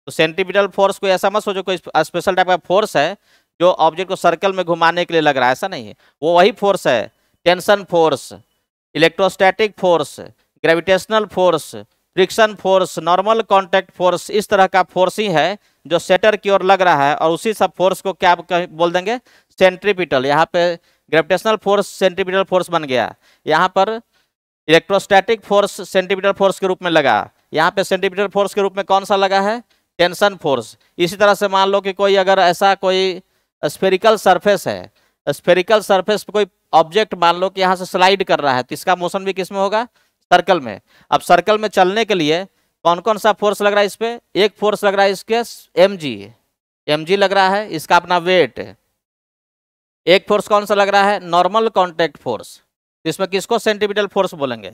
तो सेंट्रीपिटल फोर्स को ऐसा मत सोचो कोई स्पेशल टाइप का फोर्स है जो ऑब्जेक्ट को सर्कल में घुमाने के लिए लग रहा है ऐसा नहीं है वो वही फोर्स है tension force electrostatic force gravitational force friction force normal contact force इस तरह का फोर्स ही है जो सेटर की ओर लग रहा है और उसी सब फोर्स को क्या बोल देंगे सेंट्रीपिटल यहाँ पे ग्रेविटेशनल फोर्स सेंट्रीपिटल फोर्स बन गया यहाँ पर इलेक्ट्रोस्टैटिक फोर्स सेंट्रीपिटल फोर्स के रूप में लगा यहाँ पे सेंट्रीपिटल फोर्स के रूप में कौन सा लगा है टेंशन फोर्स इसी तरह से मान लो कि कोई अगर ऐसा कोई स्फेरिकल सरफेस है स्फेरिकल सरफेस पर कोई ऑब्जेक्ट मान लो कि यहाँ से स्लाइड कर रहा है तो इसका मोशन भी किस में होगा सर्कल में अब सर्कल में चलने के लिए कौन कौन सा फोर्स लग रहा है इस पर एक फोर्स लग रहा है इसके एम जी एम जी लग रहा है इसका अपना वेट एक फोर्स कौन सा लग रहा है नॉर्मल कॉन्टेक्ट फोर्स इसमें किसको सेंटीमीटर फोर्स बोलेंगे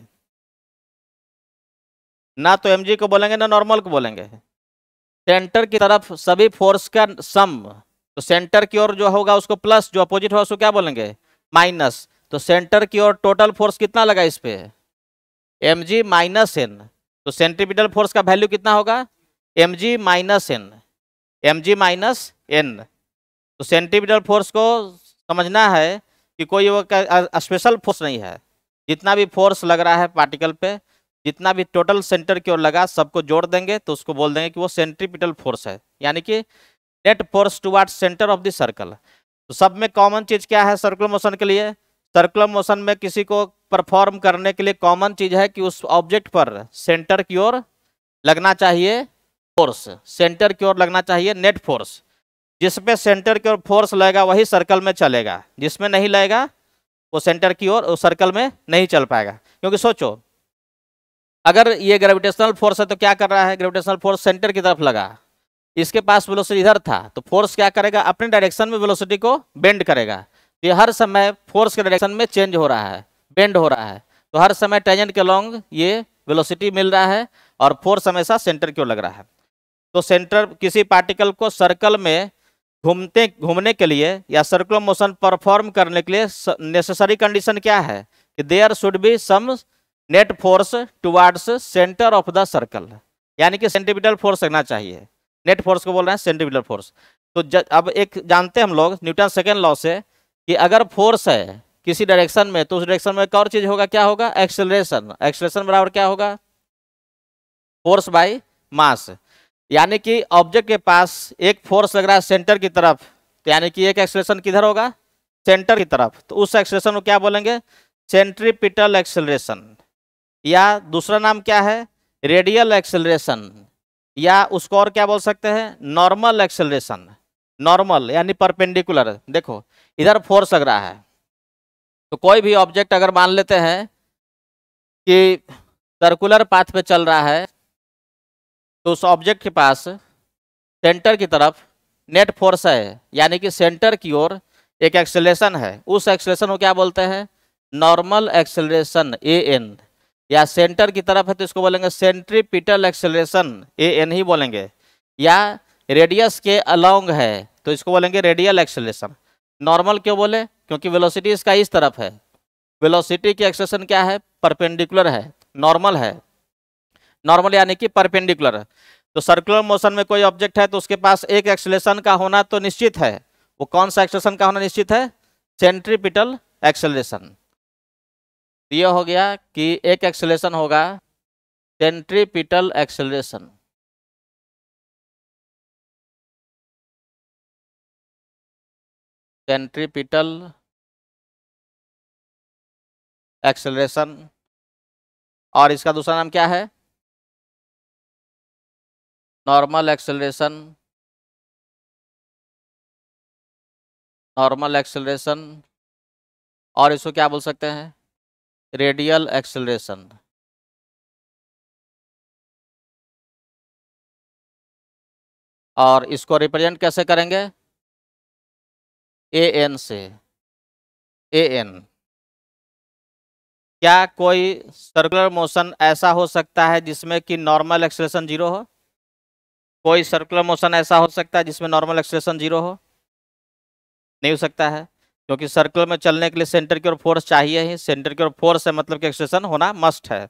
ना तो एम जी को बोलेंगे ना नॉर्मल को बोलेंगे सेंटर की तरफ सभी फोर्स का सम तो सेंटर की ओर जो होगा उसको प्लस जो अपोजिट होगा उसको क्या बोलेंगे माइनस तो सेंटर की ओर टोटल फोर्स कितना लगा इस पे एम जी माइनस एन तो सेंट्रीपिटल फोर्स का वैल्यू कितना होगा M G minus N M G minus N तो सेंट्रीपिटल फोर्स को समझना है कि कोई वो स्पेशल फोर्स नहीं है जितना भी फोर्स लग रहा है पार्टिकल पे जितना भी टोटल सेंटर की ओर लगा सबको जोड़ देंगे तो उसको बोल देंगे कि वो सेंट्रीपिटल फोर्स है यानी कि net force toward centre of the circle तो सब में कॉमन चीज क्या है सर्कुलर मोशन के लिए सर्कुलर मोशन में किसी को परफॉर्म करने के लिए कॉमन चीज है कि उस ऑब्जेक्ट पर सेंटर की ओर लगना चाहिए फोर्स सेंटर की ओर लगना चाहिए नेट फोर्स जिसमें सेंटर की ओर फोर्स लगेगा वही सर्कल में चलेगा जिसमें नहीं लगेगा वो सेंटर की ओर सर्कल में नहीं चल पाएगा क्योंकि सोचो अगर ये ग्रेविटेशनल फोर्स है तो क्या कर रहा है ग्रेविटेशनल फोर्स सेंटर की तरफ लगा इसके पास वेलोसिटी इधर था तो फोर्स क्या करेगा अपने डायरेक्शन में वेलोसिटी को बेंड करेगा तो ये हर समय फोर्स के डायरेक्शन में चेंज हो रहा है बेंड हो रहा है तो हर समय टेंजेंट के लॉन्ग ये वेलोसिटी मिल रहा है और फोर्स हमेशा सेंटर क्यों लग रहा है तो सेंटर किसी पार्टिकल को सर्कल में घूमते घूमने के लिए या सर्कुलर मोशन परफॉर्म करने के लिए नेसेसरी कंडीशन क्या है कि there should be some net force towards centre of the circle यानी कि सेंटिपिटल फोर्स लगना चाहिए नेट फोर्स को बोल रहे हैं सेंटिपिटल फोर्स तो अब एक जानते हैं हम लोग न्यूटन सेकेंड लॉ से कि अगर फोर्स है किसी डायरेक्शन में तो उस डायरेक्शन में एक और चीज होगा क्या होगा एक्सेलरेशन एक्सेलरेशन बराबर क्या होगा फोर्स बाई मास यानी कि ऑब्जेक्ट के पास एक फोर्स लग रहा है सेंटर की तरफ तो यानी कि एक एक्सेलरेशन किधर होगा सेंटर की तरफ तो उस एक्सेलरेशन को क्या बोलेंगे सेंट्रीपिटल एक्सेलरेशन या दूसरा नाम क्या है रेडियल एक्सेलरेशन या उसको और क्या बोल सकते हैं नॉर्मल एक्सेलरेशन नॉर्मल यानी परपेंडिकुलर देखो इधर फोर्स लग रहा है तो कोई भी ऑब्जेक्ट अगर मान लेते हैं कि सर्कुलर पाथ पे चल रहा है तो उस ऑब्जेक्ट के पास सेंटर की तरफ नेट फोर्स है यानी कि सेंटर की ओर एक एक्सेलेशन है उस एक्सेलेशन को क्या बोलते हैं नॉर्मल एक्सेलेशन ए एन या सेंटर की तरफ है तो इसको बोलेंगे सेंट्रीपिटल एक्सेलरेशन ए एन ही बोलेंगे या रेडियस के अलोंग है तो इसको बोलेंगे रेडियल एक्सेलरेशन नॉर्मल क्यों बोले क्योंकि वेलोसिटी इसका इस तरफ है वेलोसिटी की एक्सलेशन क्या है परपेंडिकुलर है नॉर्मल है नॉर्मल यानी कि परपेंडिकुलर तो सर्कुलर मोशन में कोई ऑब्जेक्ट है तो उसके पास एक एक्सलेशन का होना तो निश्चित है वो कौन सा एक्सलेशन का होना निश्चित है सेंट्रीपिटल
एक्सेलेशन तो यह हो गया कि एक एक्सेलेशन होगा सेंट्रीपिटल एक्सेलेशन सेंट्रीपिटल एक्सेलेशन और इसका दूसरा नाम क्या है नॉर्मल एक्सेलेशन नॉर्मल एक्सेलेशन और इसको क्या बोल सकते हैं रेडियल एक्सेलरेशन और इसको रिप्रेजेंट कैसे करेंगे ए एन से ए एन
क्या कोई सर्कुलर मोशन ऐसा हो सकता है जिसमें कि नॉर्मल एक्सेलरेशन जीरो हो कोई सर्कुलर मोशन ऐसा हो सकता है जिसमें नॉर्मल एक्सेलरेशन जीरो हो नहीं हो सकता है क्योंकि सर्कल में चलने के लिए सेंटर की
ओर फोर्स चाहिए ही सेंटर की ओर फोर्स है मतलब कि एक्सेशन होना मस्ट है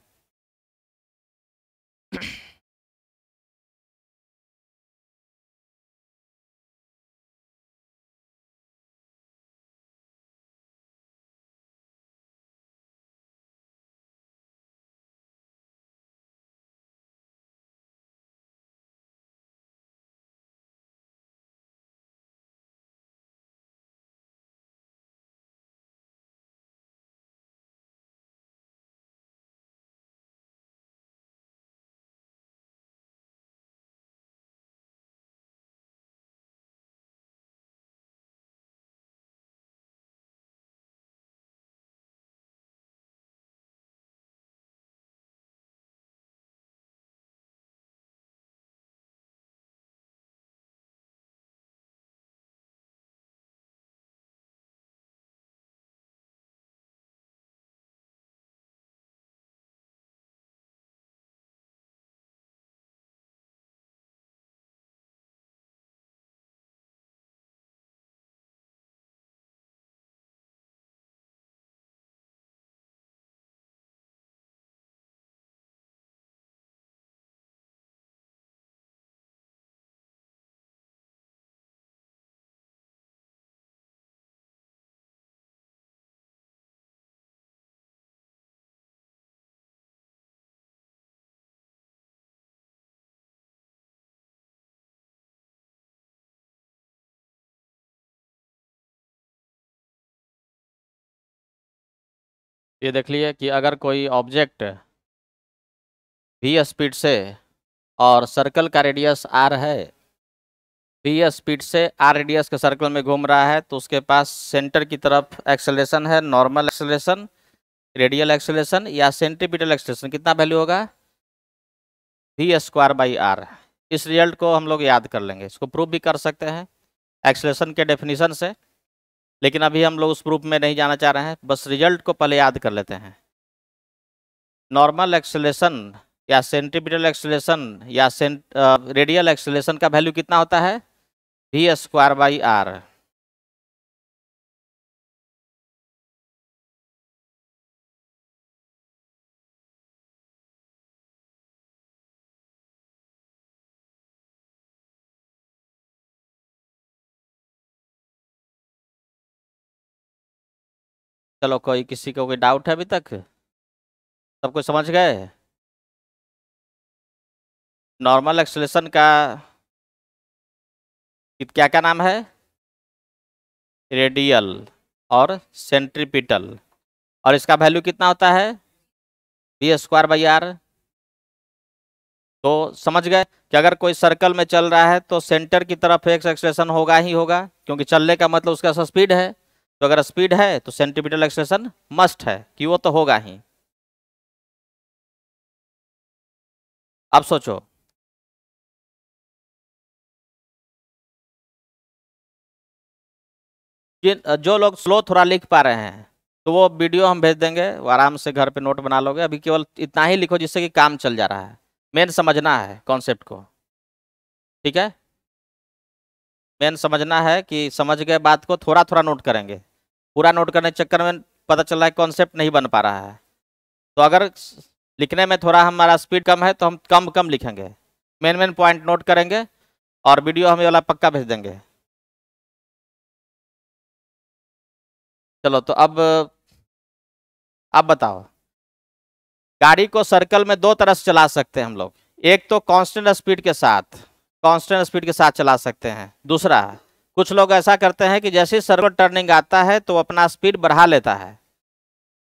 ये देख लिए कि अगर कोई ऑब्जेक्ट वी
स्पीड से और सर्कल का रेडियस आर है वी स्पीड से आर रेडियस के सर्कल में घूम रहा है तो उसके पास सेंटर की तरफ एक्सेलेशन है नॉर्मल एक्सेलेशन रेडियल एक्सेलेशन या सेंट्रीपिटल एक्सेलेशन कितना वैल्यू होगा वी स्क्वायर बाई आर इस रिजल्ट को हम लोग याद कर लेंगे इसको प्रूव भी कर सकते हैं एक्सेलेशन के डेफिनेशन से लेकिन अभी हम लोग उस प्रूफ में नहीं जाना चाह रहे हैं बस रिजल्ट को पहले याद कर लेते हैं नॉर्मल एक्सलेशन या सेंटीमीटर एक्सलेशन या रेडियल एक्सलेशन का वैल्यू कितना होता है
वी स्क्वायर बाई आर चलो कोई किसी को कोई डाउट है अभी तक सब कुछ समझ गए नॉर्मल एक्सलेशन का क्या क्या नाम है रेडियल और सेंट्रीपिटल
और इसका वैल्यू कितना होता है बी स्क्वायर बाई आर तो समझ गए कि अगर कोई सर्कल में चल रहा है तो सेंटर की तरफ एक्स एक्सलेशन होगा ही होगा क्योंकि चलने का मतलब उसका स्पीड है तो अगर स्पीड है तो सेंटीमीटर एक्सलेशन
मस्ट है कि वो तो होगा ही अब सोचो जो लोग स्लो थोड़ा लिख पा रहे हैं
तो वो वीडियो हम भेज देंगे आराम से घर पे नोट बना लोगे अभी केवल इतना ही लिखो जिससे कि काम चल जा रहा है मेन समझना है कॉन्सेप्ट को ठीक है मेन समझना है कि समझ गए बात को थोड़ा थोड़ा नोट करेंगे पूरा नोट करने के चक्कर में पता चल रहा है कॉन्सेप्ट नहीं बन पा रहा है तो अगर लिखने में थोड़ा हमारा स्पीड कम है तो हम कम कम लिखेंगे मेन मेन पॉइंट नोट करेंगे और वीडियो हमें वाला पक्का भेज देंगे
चलो तो अब अब बताओ गाड़ी को सर्कल में दो तरह से चला
सकते हैं हम लोग एक तो कांस्टेंट स्पीड के साथ कांस्टेंट स्पीड के साथ चला सकते हैं दूसरा कुछ लोग ऐसा करते हैं कि जैसे सर्वर टर्निंग आता है तो अपना स्पीड बढ़ा लेता है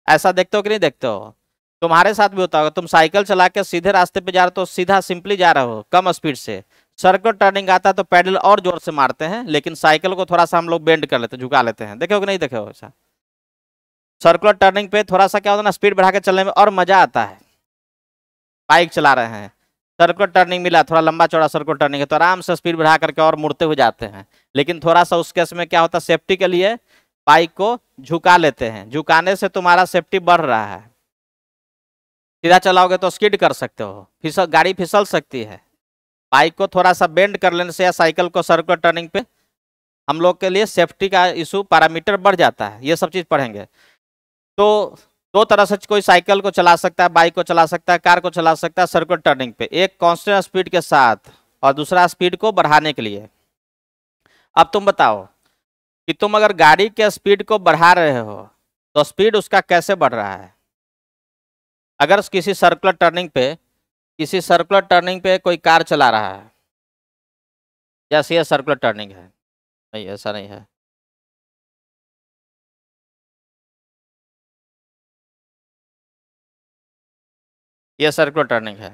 ऐसा देखते हो कि नहीं देखते हो तुम्हारे साथ भी होता होगा तुम साइकिल चला के सीधे रास्ते पे जा रहे हो तो सीधा सिंपली जा रहे हो कम स्पीड से सर्कल टर्निंग आता है तो पैडल और जोर से मारते हैं लेकिन साइकिल को थोड़ा सा हम लोग बेंड कर लेते हैं झुका लेते हैं देखे हो कि नहीं देखे हो ऐसा सर्कुलर टर्निंग पे थोड़ा सा क्या होता है ना स्पीड बढ़ा के चलने में और मजा आता है बाइक चला रहे हैं सर्कुलर टर्निंग मिला थोड़ा लंबा चौड़ा सर्कुलर टर्निंग है तो आराम से स्पीड बढ़ा करके और मुड़ते हुए जाते हैं लेकिन थोड़ा सा उस केस में क्या होता है सेफ्टी के लिए बाइक को झुका लेते हैं झुकाने से तुम्हारा सेफ्टी बढ़ रहा है सीधा चलाओगे तो स्किड कर सकते हो फिसल गाड़ी फिसल सकती है बाइक को थोड़ा सा बेंड कर लेने से या साइकिल को सर्कुलर टर्निंग पे हम लोग के लिए सेफ्टी का इशू पैरामीटर बढ़ जाता है ये सब चीज़ पढ़ेंगे तो दो तरह से कोई साइकिल को चला सकता है बाइक को चला सकता है कार को चला सकता है सर्कुलर टर्निंग पे एक कांस्टेंट स्पीड के साथ और दूसरा स्पीड को बढ़ाने के लिए अब तुम बताओ कि तुम अगर गाड़ी के स्पीड को बढ़ा रहे हो तो स्पीड उसका कैसे बढ़ रहा है अगर किसी सर्कुलर टर्निंग पे
किसी सर्कुलर टर्निंग पे कोई कार चला रहा है जैसे यह सर्कुलर टर्निंग है नहीं ऐसा नहीं है ये सर्कुलर टर्निंग है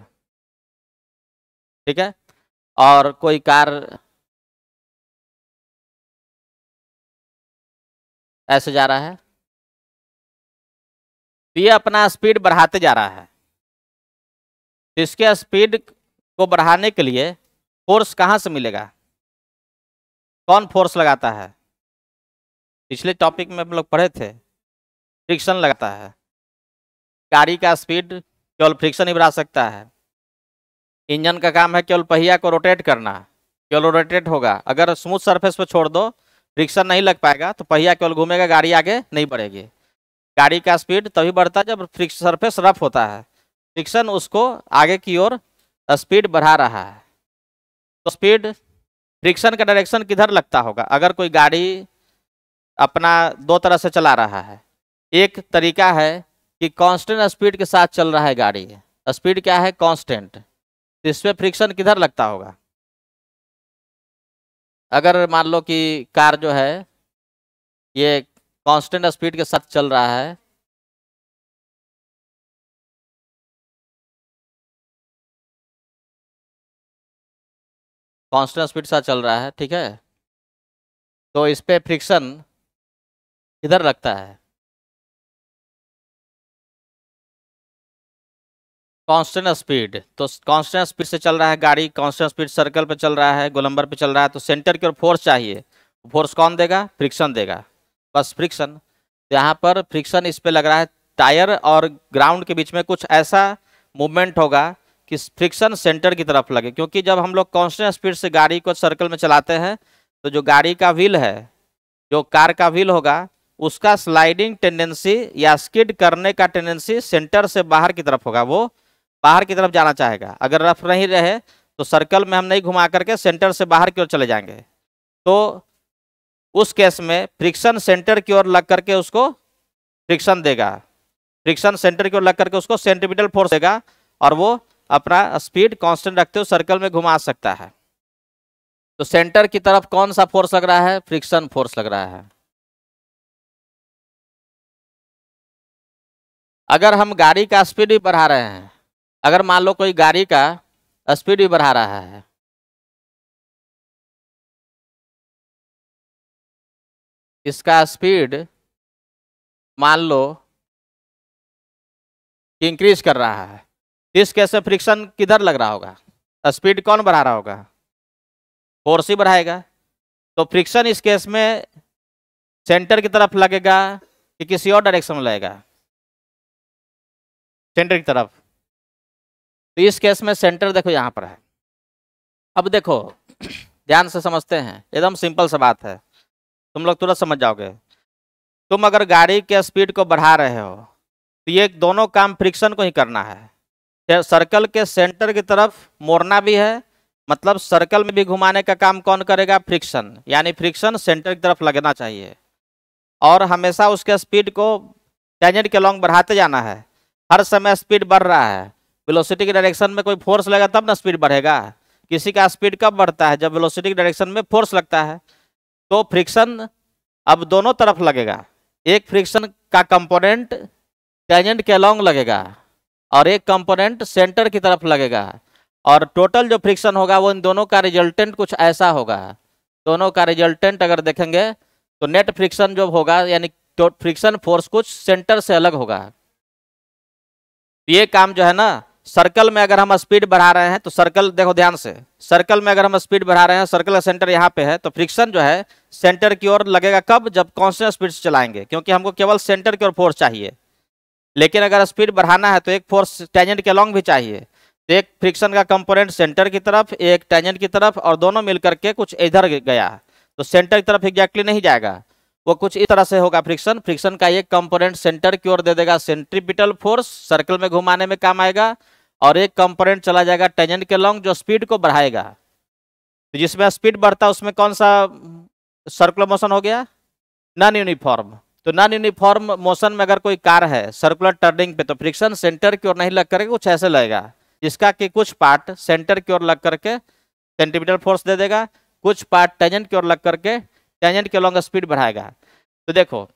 ठीक है और कोई कार ऐसे जा रहा है तो ये अपना स्पीड बढ़ाते जा रहा है तो
इसके स्पीड को बढ़ाने के लिए फोर्स कहाँ से मिलेगा कौन फोर्स लगाता है पिछले टॉपिक में हम लोग पढ़े थे फ्रिक्शन लगाता है गाड़ी का स्पीड केवल फ्रिक्शन ही बढ़ा सकता है इंजन का काम है केवल पहिया को रोटेट करना केवल रोटेट होगा अगर स्मूथ सरफेस पर छोड़ दो फ्रिक्शन नहीं लग पाएगा तो पहिया केवल घूमेगा गाड़ी आगे नहीं बढ़ेगी गाड़ी का स्पीड तभी बढ़ता है जब फ्रिक्स सरफेस रफ होता है फ्रिक्शन उसको आगे की ओर स्पीड बढ़ा रहा है तो स्पीड फ्रिक्शन का डायरेक्शन किधर लगता होगा अगर कोई गाड़ी अपना दो तरह से चला रहा है एक तरीका है कि कांस्टेंट स्पीड के साथ चल रहा है गाड़ी स्पीड क्या है कांस्टेंट तो इसमें फ्रिक्शन किधर लगता होगा अगर
मान लो कि कार जो है ये कांस्टेंट स्पीड के साथ चल रहा है कांस्टेंट स्पीड साथ चल रहा है ठीक है तो इस पर फ्रिक्शन किधर लगता है कांस्टेंट स्पीड
तो कांस्टेंट स्पीड से चल रहा है गाड़ी कांस्टेंट स्पीड सर्कल पे चल रहा है गोलंबर पे चल रहा है तो सेंटर की ओर फोर्स चाहिए फोर्स कौन देगा फ्रिक्शन देगा बस फ्रिक्शन तो यहाँ पर फ्रिक्शन इस पर लग रहा है टायर और ग्राउंड के बीच में कुछ ऐसा मूवमेंट होगा कि फ्रिक्शन सेंटर की तरफ लगे क्योंकि जब हम लोग कॉन्स्टेंट स्पीड से गाड़ी को सर्कल में चलाते हैं तो जो गाड़ी का व्हील है जो कार का व्हील होगा उसका स्लाइडिंग टेंडेंसी या स्किड करने का टेंडेंसी सेंटर से बाहर की तरफ होगा वो बाहर की तरफ जाना चाहेगा अगर रफ नहीं रहे तो सर्कल में हम नहीं घुमा करके सेंटर से बाहर की ओर चले जाएंगे तो उस केस में फ्रिक्शन सेंटर की ओर लग करके उसको फ्रिक्शन देगा फ्रिक्शन सेंटर की ओर लग करके उसको सेंटीमीटर फोर्स देगा और वो अपना स्पीड कांस्टेंट रखते हुए सर्कल में घुमा सकता है तो सेंटर की तरफ कौन सा फोर्स लग रहा है फ्रिक्शन फोर्स लग रहा है
अगर हम गाड़ी का स्पीड भी बढ़ा रहे हैं अगर मान लो कोई गाड़ी का स्पीड भी बढ़ा रहा है इसका स्पीड मान लो इंक्रीज कर रहा है इस केस फ्रिक्शन
किधर लग रहा होगा स्पीड कौन बढ़ा रहा होगा फोर्स ही बढ़ाएगा तो फ्रिक्शन इस केस में सेंटर की तरफ लगेगा कि किसी और डायरेक्शन में लगेगा सेंटर की तरफ तो इस केस में सेंटर देखो यहाँ पर है अब देखो ध्यान से समझते हैं एकदम सिंपल सा बात है तुम लोग तुरंत समझ जाओगे तुम अगर गाड़ी के स्पीड को बढ़ा रहे हो तो ये दोनों काम फ्रिक्शन को ही करना है सर्कल के सेंटर की तरफ मोड़ना भी है मतलब सर्कल में भी घुमाने का काम कौन करेगा फ्रिक्शन यानी फ्रिक्शन सेंटर की तरफ लगना चाहिए और हमेशा उसके स्पीड को टैंजेंट के लॉन्ग बढ़ाते जाना है हर समय स्पीड बढ़ रहा है वेलोसिटी के डायरेक्शन में कोई फोर्स लगा तब ना स्पीड बढ़ेगा किसी का स्पीड कब बढ़ता है जब वेलोसिटी के डायरेक्शन में फोर्स लगता है तो फ्रिक्शन अब दोनों तरफ लगेगा एक फ्रिक्शन का कंपोनेंट टेंजेंट के लॉन्ग लगेगा और एक कंपोनेंट सेंटर की तरफ लगेगा और टोटल जो फ्रिक्शन होगा वो इन दोनों का रिजल्टेंट कुछ ऐसा होगा दोनों का रिजल्टेंट अगर देखेंगे तो नेट फ्रिक्शन जो होगा यानी फ्रिक्शन फोर्स कुछ सेंटर से अलग होगा ये काम जो है ना सर्कल में अगर हम स्पीड बढ़ा रहे हैं तो सर्कल देखो ध्यान से सर्कल में अगर हम स्पीड बढ़ा रहे हैं सर्कल का सेंटर यहाँ पे है तो फ्रिक्शन जो है सेंटर की ओर लगेगा कब जब कॉन्स्टेंट स्पीड से चलाएंगे क्योंकि हमको केवल सेंटर की ओर फोर्स चाहिए लेकिन अगर स्पीड बढ़ाना है तो एक फोर्स टेंजेंट के लॉन्ग भी चाहिए तो एक फ्रिक्शन का कंपोनेंट सेंटर की तरफ एक टेंजेंट की तरफ और दोनों मिलकर के कुछ इधर गया तो सेंटर की तरफ एग्जैक्टली नहीं जाएगा वो कुछ इस तरह से होगा फ्रिक्शन फ्रिक्शन का एक कंपोनेंट सेंटर की ओर दे देगा सेंट्रिपिटल फोर्स सर्कल में घुमाने में काम आएगा और एक कंपोनेंट चला जाएगा टेंजेंट के लॉन्ग जो स्पीड को बढ़ाएगा तो जिसमें स्पीड बढ़ता है उसमें कौन सा सर्कुलर मोशन हो गया नॉन यूनिफॉर्म तो नॉन यूनिफॉर्म मोशन में अगर कोई कार है सर्कुलर टर्निंग पे तो फ्रिक्शन सेंटर की ओर नहीं लग करके कुछ ऐसे लगेगा जिसका कि कुछ पार्ट सेंटर की ओर लग करके सेंटीमीटर फोर्स दे देगा कुछ पार्ट टेंजेंट की ओर लग करके टेंजेंट के लॉन्ग स्पीड बढ़ाएगा तो देखो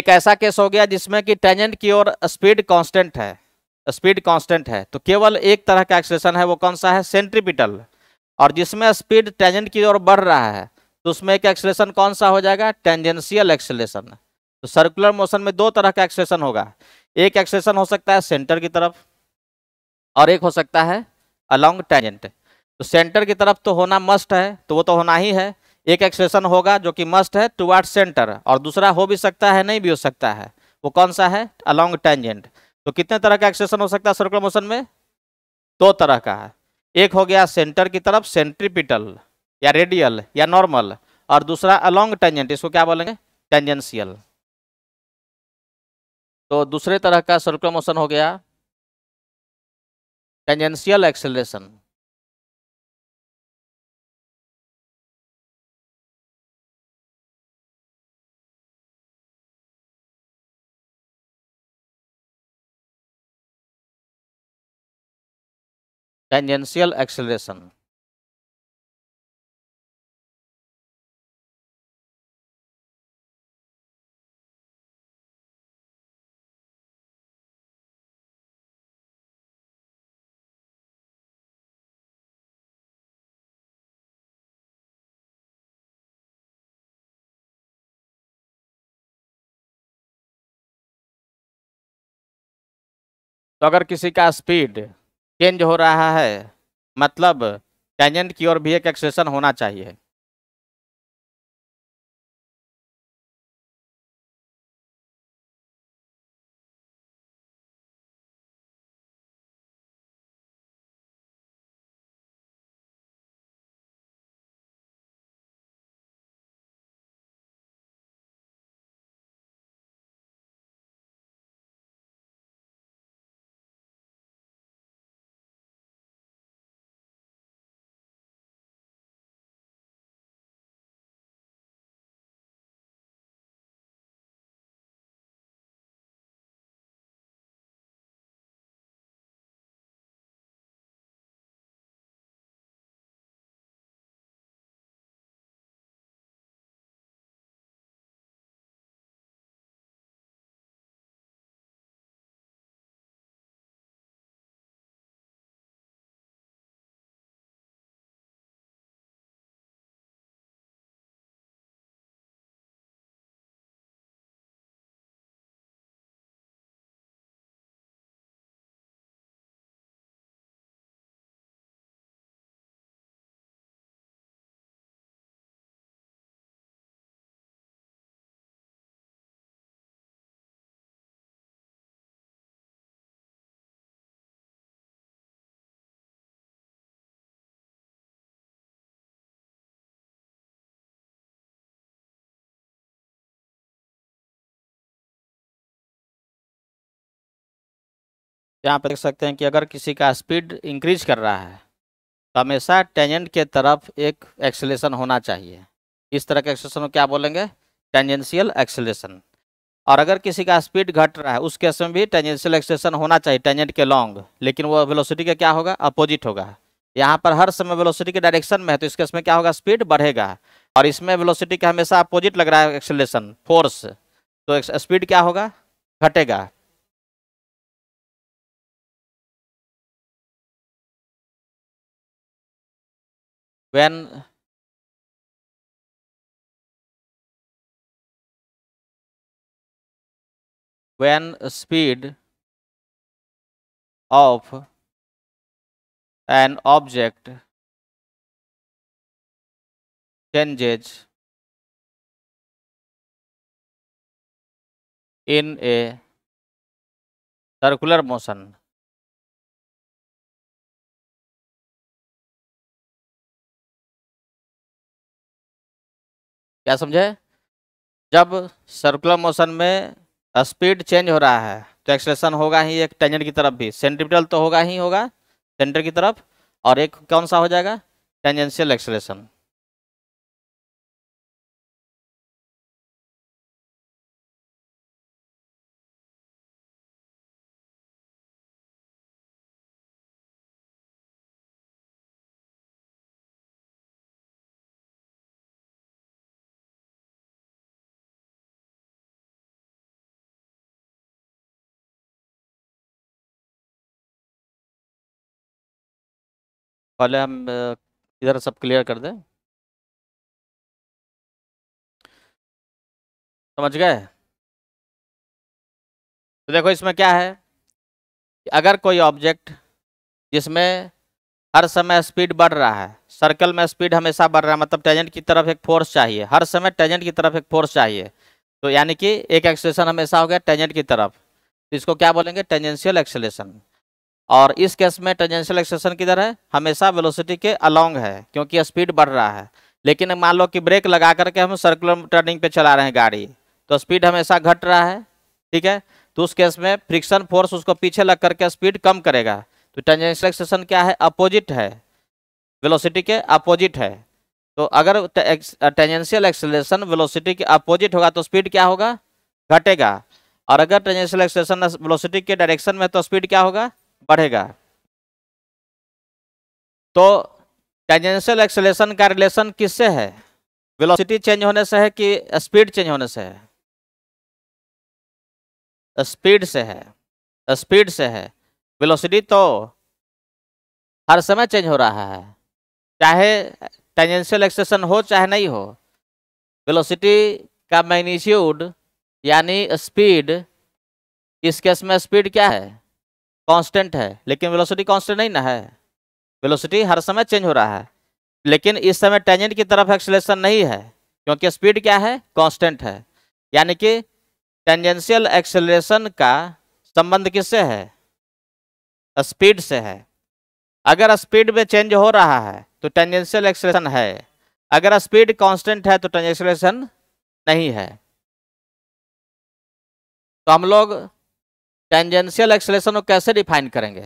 एक ऐसा केस हो गया जिसमें कि टेंजेंट की ओर स्पीड कांस्टेंट है स्पीड कांस्टेंट है तो केवल एक तरह का एक्सलेशन है वो कौन सा है सेंट्रीपिटल और जिसमें स्पीड टेंजेंट की ओर बढ़ रहा है तो उसमें एक एक्सलेशन कौन सा हो जाएगा टेंजेंशियल एक्सलेशन तो सर्कुलर मोशन में दो तरह का एक्सलेशन होगा एक एक्सलेशन हो सकता है सेंटर की तरफ और एक हो सकता है अलॉन्ग टेंजेंट तो सेंटर की तरफ तो होना मस्ट है तो वो तो होना ही है एक एक्सलेशन होगा जो कि मस्ट है टुवार्ड सेंटर और दूसरा हो भी सकता है नहीं भी हो सकता है वो कौन सा है अलॉन्ग टेंजेंट तो कितने तरह का एक्सेशन हो सकता है सर्कुलर मोशन में दो तरह का एक हो गया सेंटर की तरफ सेंट्रीपिटल या रेडियल या नॉर्मल और दूसरा अलोंग टेंजेंट इसको क्या बोलेंगे टेंजेंशियल
तो दूसरे तरह का सर्कुलर मोशन हो गया टेंजेंशियल एक्सेलरेशन tangential acceleration तो अगर किसी का स्पीड चेंज हो रहा है मतलब टेंजेंट की ओर भी एक एक्सेशन होना चाहिए यहाँ पर देख सकते हैं कि अगर किसी का स्पीड
इंक्रीज कर रहा है तो हमेशा टेंजेंट के तरफ एक एक्सलेशन होना चाहिए इस तरह के एक्सलेशन को क्या बोलेंगे टेंजेंशियल एक्सलेशन और अगर किसी का स्पीड घट रहा है उस केस में भी टेंजेंशियल एक्सलेशन होना चाहिए टेंजेंट के लॉन्ग लेकिन वो वेलोसिटी का क्या होगा अपोजिट होगा यहाँ पर हर समय वेलोसिटी के डायरेक्शन में है तो इस केस में क्या होगा स्पीड बढ़ेगा और इसमें वेलोसिटी का हमेशा अपोजिट लग रहा है एक्सलेशन फोर्स तो स्पीड क्या होगा
घटेगा when when speed of an object changes in a circular motion क्या समझे जब सर्कुलर मोशन में स्पीड
चेंज हो रहा है तो एक्सलेशन होगा ही एक टेंजेंट की तरफ भी सेंट्रिपिटल तो होगा ही होगा सेंटर
की तरफ और एक कौन सा हो जाएगा टेंजेंशियल एक्सलेशन पहले हम इधर सब क्लियर कर दें समझ गए तो देखो इसमें क्या है कि अगर कोई ऑब्जेक्ट जिसमें
हर समय स्पीड बढ़ रहा है सर्कल में स्पीड हमेशा बढ़ रहा है मतलब टेजेंट की तरफ एक फोर्स चाहिए हर समय टेजेंट की तरफ एक फोर्स चाहिए तो यानी कि एक एक्सलेशन हमेशा हो गया टेजेंट की तरफ तो इसको क्या बोलेंगे टेजेंशियल एक्सलेशन और इस केस में टेंजेंशियल एक्सेशन किधर है हमेशा वेलोसिटी के अलोंग है क्योंकि स्पीड बढ़ रहा है लेकिन मान लो कि ब्रेक लगा करके हम सर्कुलर टर्निंग पे चला रहे हैं गाड़ी तो स्पीड हमेशा घट रहा है ठीक है तो उस केस में फ्रिक्शन फोर्स उसको पीछे लग करके स्पीड कम करेगा तो टेंजेंशियल एक्सेशन क्या है अपोजिट है वेलोसिटी के अपोजिट है तो अगर टेंजेंशियल एक्सेलेशन वेलोसिटी के अपोजिट होगा तो स्पीड क्या होगा घटेगा और अगर टेंजेंशियल एक्सेलेशन वेलोसिटी के डायरेक्शन में तो स्पीड क्या होगा बढ़ेगा तो टेंजेंशियल एक्सेलेशन का रिलेशन किससे है वेलोसिटी चेंज होने से है कि स्पीड चेंज होने से है स्पीड से है स्पीड से है वेलोसिटी तो हर समय चेंज हो रहा है चाहे टेंजेंशियल एक्सेलेशन हो चाहे नहीं हो वेलोसिटी का मैग्नीट्यूड यानी स्पीड इस केस में स्पीड क्या है कांस्टेंट है लेकिन वेलोसिटी कांस्टेंट नहीं ना है वेलोसिटी हर समय चेंज हो रहा है लेकिन इस समय टेंजेंट की तरफ एक्सलेशन नहीं है क्योंकि स्पीड क्या है कांस्टेंट है यानी कि टेंजेंशियल एक्सेलरेशन का संबंध किससे है स्पीड से है अगर स्पीड में चेंज हो रहा है तो टेंजेंशियल एक्सेलरेशन है अगर स्पीड कांस्टेंट है तो टेंजेंशियल एक्सेलरेशन नहीं है तो हम
लोग टेंजेंशियल एक्सलेशन को कैसे डिफाइन करेंगे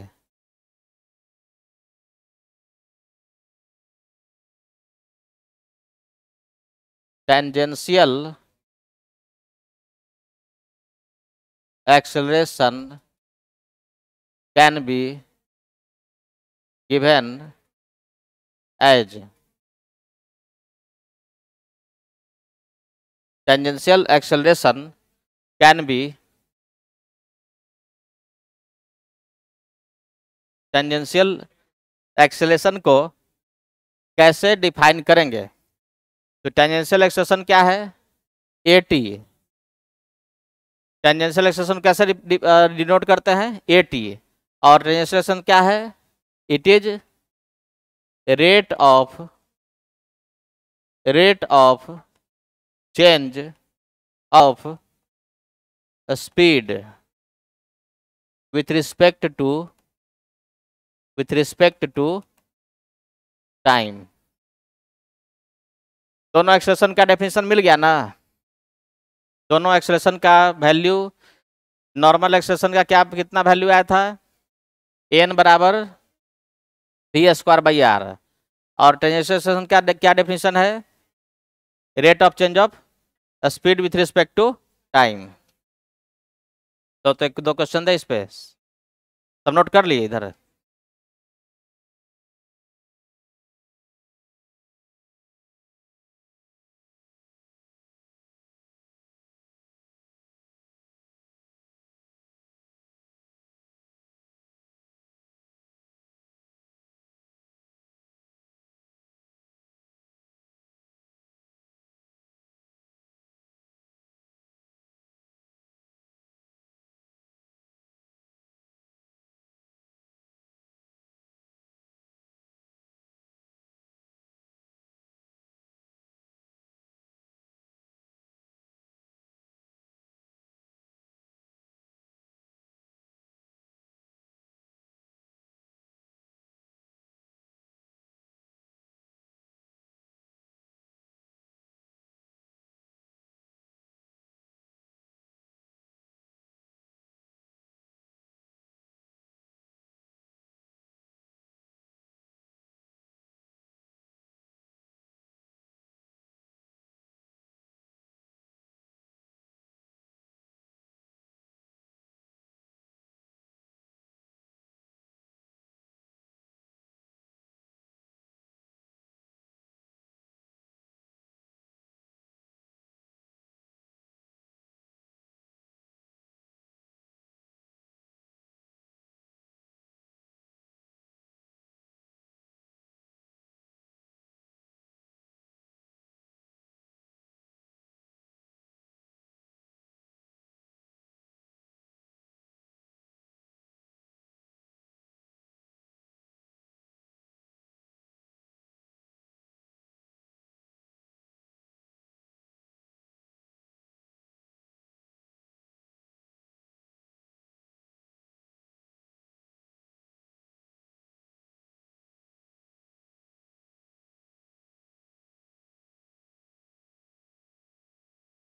tangential acceleration can be given as tangential acceleration can be tangential acceleration को कैसे डिफाइन करेंगे तो
टेंजेंशियल एक्सेलेशन क्या है ए टी टेंजेंशियल एक्सेलेशन कैसे डिनोट करते हैं ए टी और टेंजेंशियल एक्सेलेशन क्या है it
is rate of rate of change of speed with respect to with respect to time दोनों एक्सप्रेशन का डेफिनेशन मिल गया ना दोनों एक्सप्रेशन का वैल्यू
नॉर्मल एक्सप्रेशन का क्या कितना वैल्यू आया था एन बराबर डी स्क्वायर बाई आर और ट्रांजेक्शन का क्या डेफिनेशन है rate of change of speed with respect to time
तो, तो एक दो क्वेश्चन था इस पर सब नोट कर लिए इधर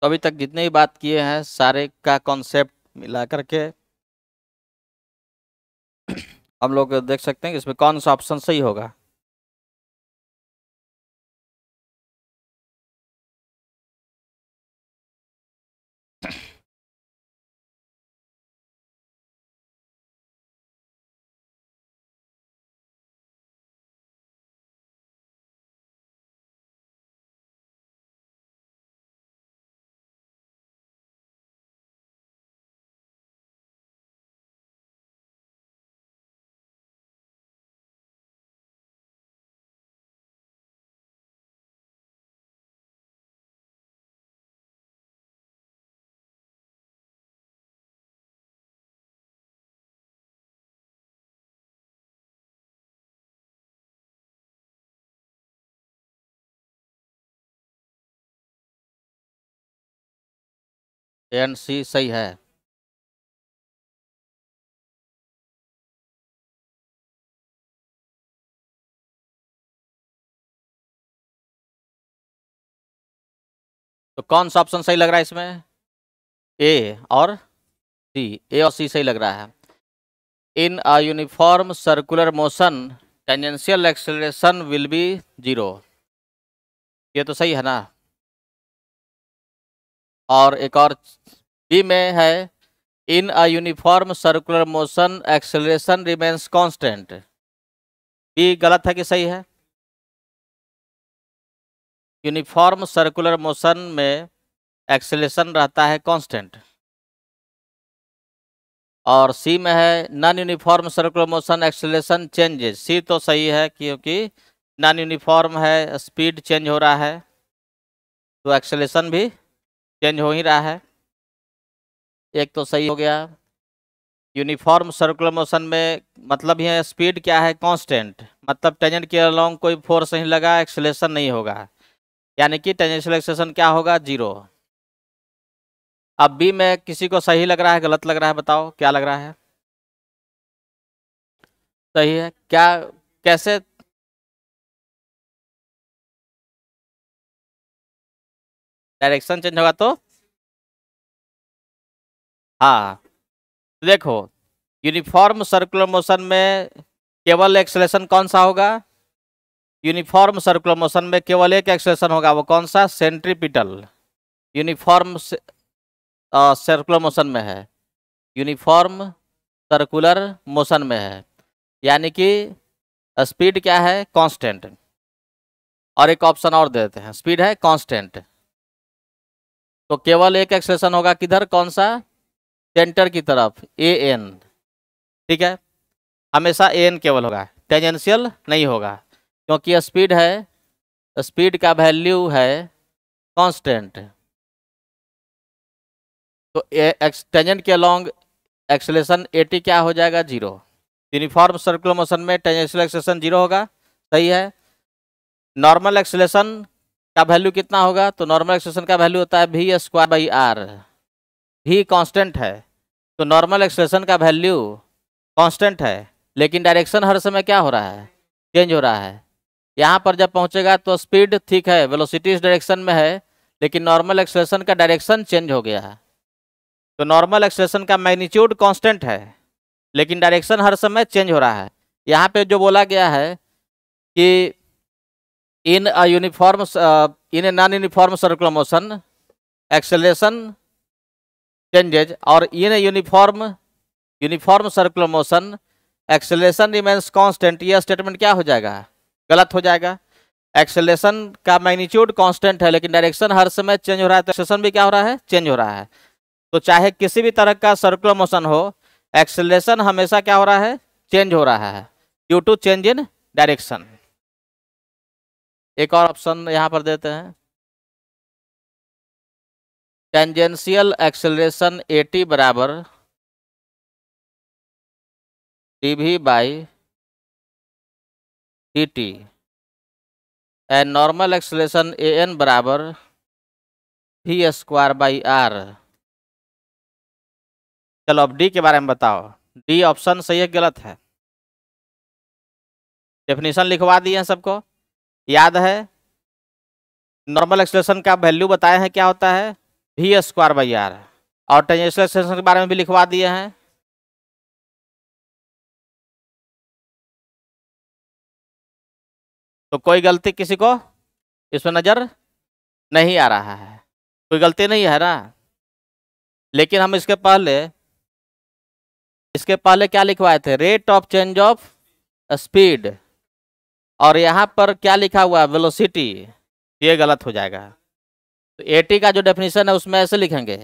तो अभी तक जितने भी बात किए हैं सारे का कॉन्सेप्ट मिला करके हम लोग देख सकते हैं कि इसमें कौन सा ऑप्शन सही होगा एंड सी सही है तो कौन सा ऑप्शन सही लग रहा है इसमें ए और
सी ए और सी सही लग रहा है in a uniform circular motion tangential acceleration will be zero ये तो सही है ना और एक और बी में है in a uniform circular motion acceleration remains constant B गलत है कि सही है यूनिफॉर्म सर्कुलर मोशन में एक्सेलेशन रहता है कांस्टेंट और सी में है non uniform circular motion acceleration changes C तो सही है क्योंकि नॉन यूनिफॉर्म है स्पीड चेंज हो रहा है तो एक्सेलेशन भी चेंज हो ही रहा है एक तो सही हो गया यूनिफॉर्म सर्कुलर मोशन में मतलब यह स्पीड क्या है कांस्टेंट मतलब टेंजेंट के अलॉन्ग कोई फोर्स नहीं लगा एक्सलेशन नहीं होगा यानी कि टेंजेंशियल एक्सलेशन क्या होगा जीरो अब बी में किसी को सही लग रहा है गलत लग
रहा है बताओ क्या लग रहा है सही है क्या कैसे डायरेक्शन चेंज होगा तो हाँ
तो देखो यूनिफॉर्म सर्कुलर मोशन में केवल एक्सलेशन कौन सा होगा यूनिफॉर्म सर्कुलर मोशन में केवल एक एक्सलेशन होगा वो कौन सा सेंट्रीपिटल यूनिफॉर्म सर्कुलर मोशन में है यूनिफॉर्म सर्कुलर मोशन में है यानी कि स्पीड क्या है कांस्टेंट और एक ऑप्शन और देते हैं स्पीड है कांस्टेंट तो केवल एक एक्सलेशन होगा किधर कौन सा सेंटर की तरफ ए एन ठीक है हमेशा ए एन केवल होगा टेंजेंशियल नहीं होगा क्योंकि स्पीड है स्पीड का वैल्यू है कांस्टेंट तो टेंजेंट के अलोंग एक्सलेशन एटी क्या हो जाएगा जीरो यूनिफॉर्म सर्कुलर मोशन में टेंजेंशियल एक्सलेशन जीरो होगा सही है नॉर्मल एक्सलेशन का वैल्यू कितना होगा तो नॉर्मल एक्सप्रेशन का वैल्यू होता है भी स्क्वायर बाई आर भी कांस्टेंट है तो नॉर्मल एक्सप्रेशन का वैल्यू कांस्टेंट है लेकिन डायरेक्शन हर समय क्या हो रहा है चेंज हो रहा है यहाँ पर जब पहुँचेगा तो स्पीड ठीक है वेलोसिटी इस डायरेक्शन में है लेकिन नॉर्मल एक्सप्रेशन का डायरेक्शन चेंज हो गया है तो नॉर्मल एक्सप्रेशन का मैग्नीट्यूड कॉन्स्टेंट है लेकिन डायरेक्शन हर समय चेंज हो रहा है यहाँ पे जो बोला गया है कि in a uniform uh, in a non uniform circular motion acceleration changes or in a uniform uniform circular motion acceleration remains constant यह statement क्या हो जाएगा गलत हो जाएगा एक्सेलेशन का मैग्नीट्यूड कांस्टेंट है लेकिन डायरेक्शन हर समय चेंज हो रहा है तो एक्सेलेशन भी क्या हो रहा है चेंज हो रहा है तो चाहे किसी भी तरह का सर्कुलर मोशन हो एक्सेलेशन हमेशा क्या हो रहा है चेंज हो रहा है due to change in direction एक और ऑप्शन यहाँ पर देते हैं
टेंजेंशियल एक्सेलरेशन ए टी बराबर D V by D T and normal acceleration A N बराबर भी स्क्वायर बाई आर चलो अब डी के बारे में बताओ डी ऑप्शन सही है गलत है
डेफिनेशन लिखवा दिए हैं सबको याद है नॉर्मल एक्सलेशन का
वैल्यू बताए हैं क्या होता है वी स्क्वायर बाई आर और टेंजेंशियल एक्सलेशन के बारे में भी लिखवा दिए हैं तो कोई गलती किसी को इसमें नज़र नहीं
आ रहा है कोई गलती नहीं है ना लेकिन हम इसके पहले इसके पहले क्या लिखवाए थे rate of change of speed और यहाँ पर क्या लिखा हुआ है वेलोसिटी ये गलत हो जाएगा
तो ए टी का जो डेफिनेशन है उसमें ऐसे लिखेंगे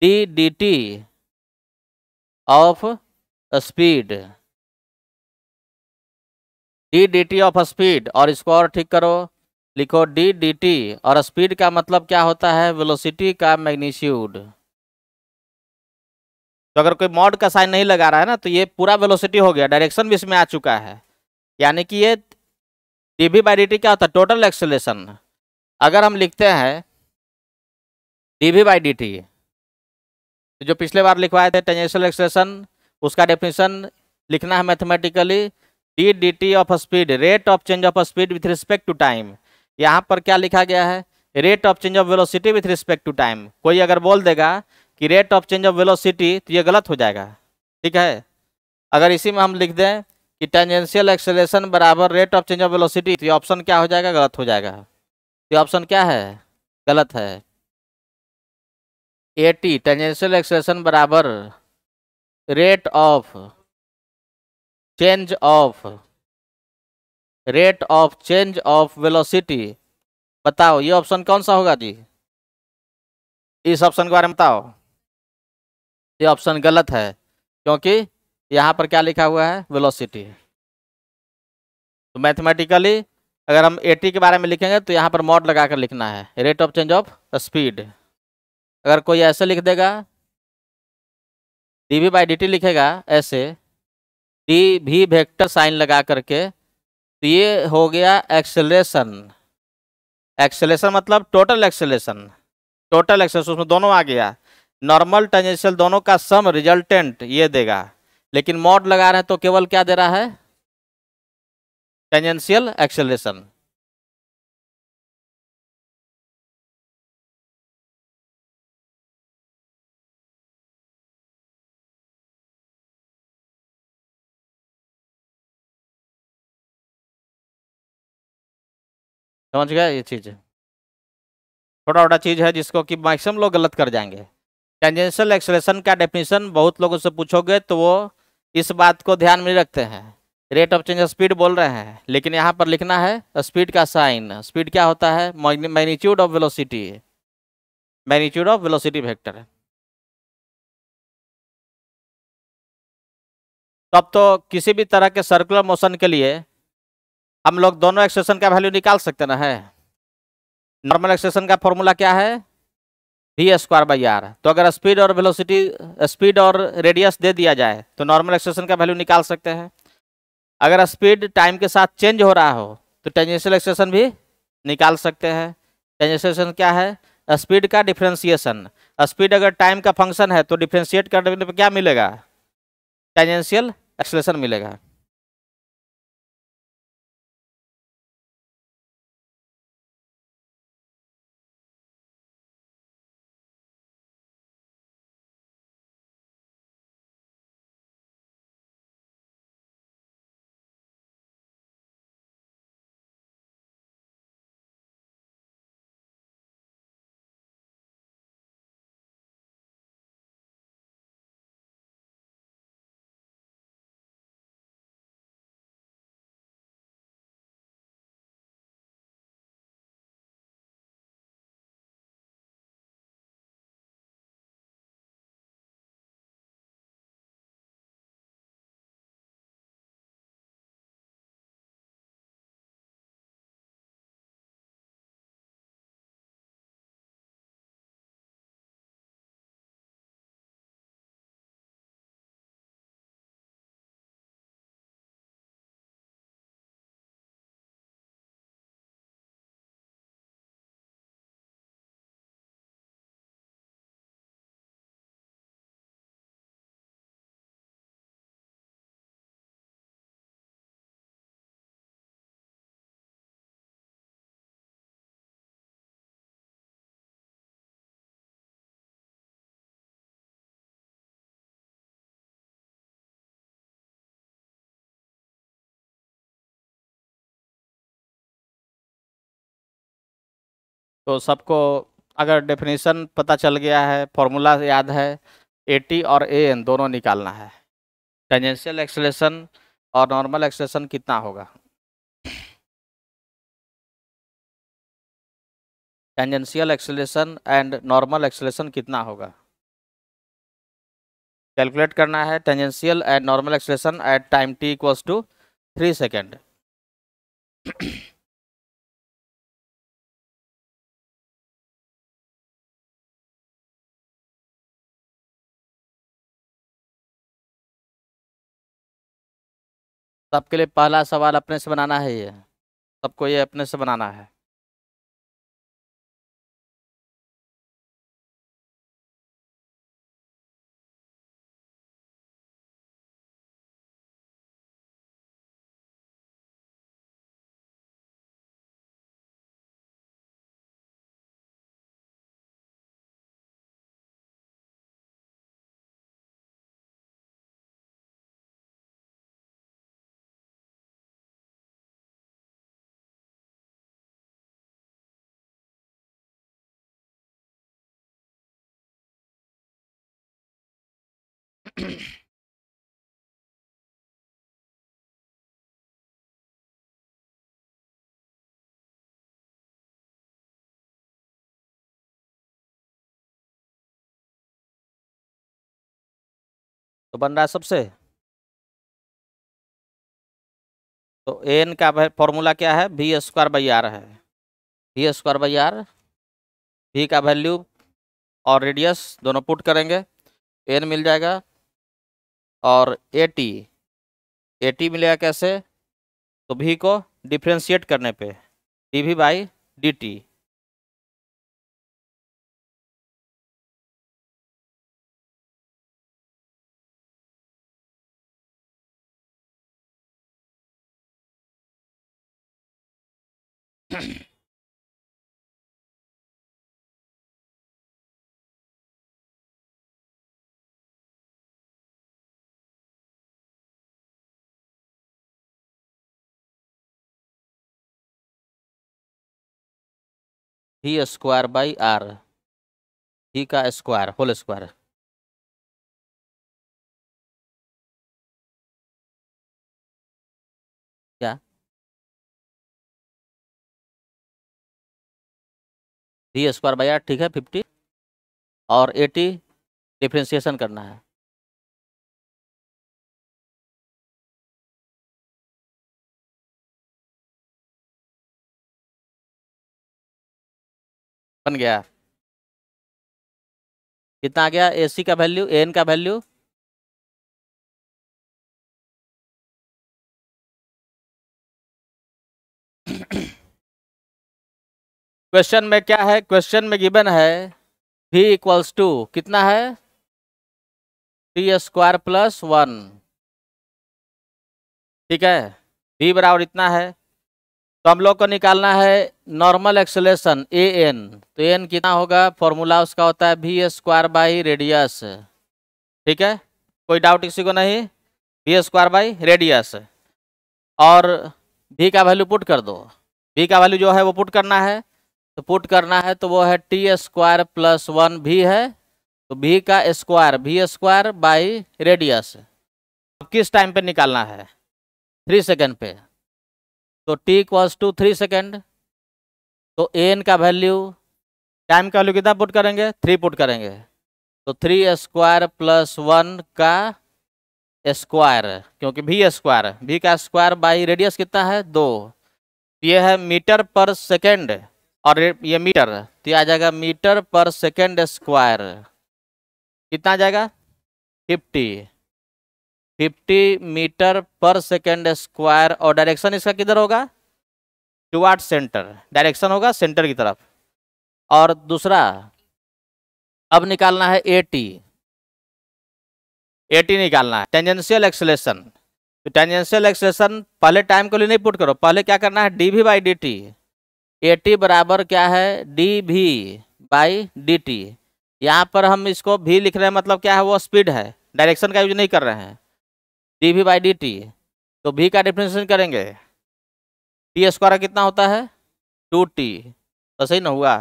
T D T of speed
D D T of speed और इसको और ठीक करो लिखो डी डी टी और स्पीड का मतलब क्या होता है वेलोसिटी का मैग्नीट्यूड तो अगर कोई मॉड का साइन नहीं लगा रहा है ना तो ये पूरा वेलोसिटी हो गया डायरेक्शन भी इसमें आ चुका है यानी कि ये D V by D T क्या होता है टोटल एक्सलेशन अगर हम लिखते हैं D V by D T जो पिछले बार लिखवाए थे टेंजेंशियल एक्सलेशन उसका डेफिनेशन लिखना है mathematically D D T of speed rate of change of speed with respect to time यहाँ पर क्या लिखा गया है rate of change of velocity with respect to time कोई अगर बोल देगा कि rate of change of velocity तो ये गलत हो जाएगा ठीक है अगर इसी में हम लिख दें कि टेंजेंशियल एक्सेलेशन बराबर rate of change of velocity तो ऑप्शन क्या हो जाएगा गलत हो जाएगा तो ऑप्शन क्या है गलत है ए टी टेंजेंशियल एक्सेलेशन बराबर rate of change of rate of change of velocity बताओ ये ऑप्शन कौन सा होगा जी इस ऑप्शन के बारे में बताओ ये ऑप्शन गलत है क्योंकि यहाँ पर क्या लिखा हुआ है वेलोसिटी तो मैथमेटिकली अगर हम ए के बारे में लिखेंगे तो यहाँ पर मॉड लगा कर लिखना है rate of change of speed अगर कोई ऐसे लिख देगा D V by D T लिखेगा ऐसे डी वी वेक्टर साइन लगा करके तो ये हो गया एक्सेलेशन एक्सेलेशन मतलब टोटल एक्सेलेशन टोटल एक्सेलेशन उसमें दोनों आ गया नॉर्मल टेंजेंशियल दोनों का सम रिजल्टेंट ये देगा लेकिन मॉड लगा रहे हैं तो केवल क्या दे रहा है
टेंजेंशियल एक्सेलरेशन समझ गया ये चीज़
छोटा छोटा चीज़ है जिसको कि मैक्सिमम लोग गलत कर जाएंगे टेंजेंशियल एक्सलेशन का डेफिनेशन बहुत लोगों से पूछोगे तो वो इस बात को ध्यान में रखते हैं रेट ऑफ चेंज स्पीड बोल रहे हैं लेकिन यहाँ पर लिखना है स्पीड का साइन स्पीड क्या होता है magnitude of
velocity magnitude of velocity vector तब तो किसी भी तरह के सर्कुलर मोशन के लिए
हम लोग दोनों एक्सेशन का वैल्यू निकाल सकते ना है नॉर्मल एक्सेशन का फॉर्मूला क्या है डी स्क्वायर बाई आर तो अगर स्पीड और वेलोसिटी स्पीड और रेडियस दे दिया जाए तो नॉर्मल एक्सेशन का वैल्यू निकाल सकते हैं अगर स्पीड टाइम के साथ चेंज हो रहा हो तो टेंजेंशियल एक्सेशन भी निकाल सकते हैं टेंजेंशियल क्या है स्पीड का डिफ्रेंसिएशन स्पीड अगर टाइम का फंक्शन है तो डिफ्रेंशिएट करने पर
क्या मिलेगा टेंजेंशियल एक्सलेशन मिलेगा तो सबको अगर डेफिनेशन पता चल गया है फॉर्मूला याद है ए टी और ए एन दोनों निकालना है टेंजेंशियल एक्सलेशन और नॉर्मल एक्सलेशन कितना होगा tangential acceleration and normal acceleration कितना होगा
कैलकुलेट करना है tangential and normal acceleration at time T equals to three second
सबके लिए पहला सवाल अपने से बनाना है ये सबको ये अपने से बनाना है बन रहा है सबसे तो एन का फॉर्मूला क्या है वी स्क्वायर बाई आर है V square by R
V का वैल्यू और रेडियस दोनों पुट करेंगे एन मिल जाएगा और ए टी ए टी मिलेगा कैसे
तो भी को डिफ्रेंशिएट करने पे D V by D T ही स्क्वायर बाई आर ही का square whole square V square by R ठीक है फिफ्टी और एटी डिफ्रेंशिएशन करना है बन गया कितना आ गया ए सी का वैल्यू एन का वैल्यू क्वेश्चन में क्या है क्वेश्चन में गिवन है वी इक्वल्स टू कितना है टी
स्क्वायर प्लस वन ठीक है वी बराबर इतना है तो हम लोग को निकालना है नॉर्मल एक्सलेशन ए एन तो एन कितना होगा फॉर्मूला उसका होता है वी स्क्वायर बाई रेडियस ठीक है कोई डाउट किसी को नहीं वी स्क्वायर बाई रेडियस और वी का वैल्यू पुट कर दो वी का वैल्यू जो है वो पुट करना है तो पुट करना है तो वो है टी स्क्वायर प्लस वन भी है तो भी का स्क्वायर भी स्क्वायर बाई रेडियस अब किस टाइम पे निकालना है थ्री सेकेंड पे तो T equals to three second तो एन का वैल्यू टाइम का वैल्यू कितना पुट करेंगे थ्री पुट करेंगे तो थ्री स्क्वायर प्लस वन का स्क्वायर क्योंकि भी स्क्वायर भी का स्क्वायर बाई रेडियस कितना है दो ये है मीटर पर सेकेंड और ये मीटर तो आ जाएगा मीटर पर सेकेंड स्क्वायर कितना आ जाएगा फिफ्टी फिफ्टी मीटर पर सेकेंड स्क्वायर और डायरेक्शन इसका किधर होगा टुवार्ड सेंटर डायरेक्शन होगा सेंटर की तरफ और दूसरा अब निकालना है ए टी ए टी निकालना है टेंजेंशियल एक्सलेशन तो टेंजेंशियल एक्सलेशन पहले टाइम को लिए नहीं पुट करो पहले क्या करना है D V by D T A T बराबर क्या है डी भी बाई डी टी यहाँ पर हम इसको भी लिख रहे हैं मतलब क्या है वो स्पीड है डायरेक्शन का यूज नहीं कर रहे हैं डी भी बाई डी टी तो भी का डिफ्रेंसन करेंगे टी स्क्वायर कितना होता है टू टी तो सही ना हुआ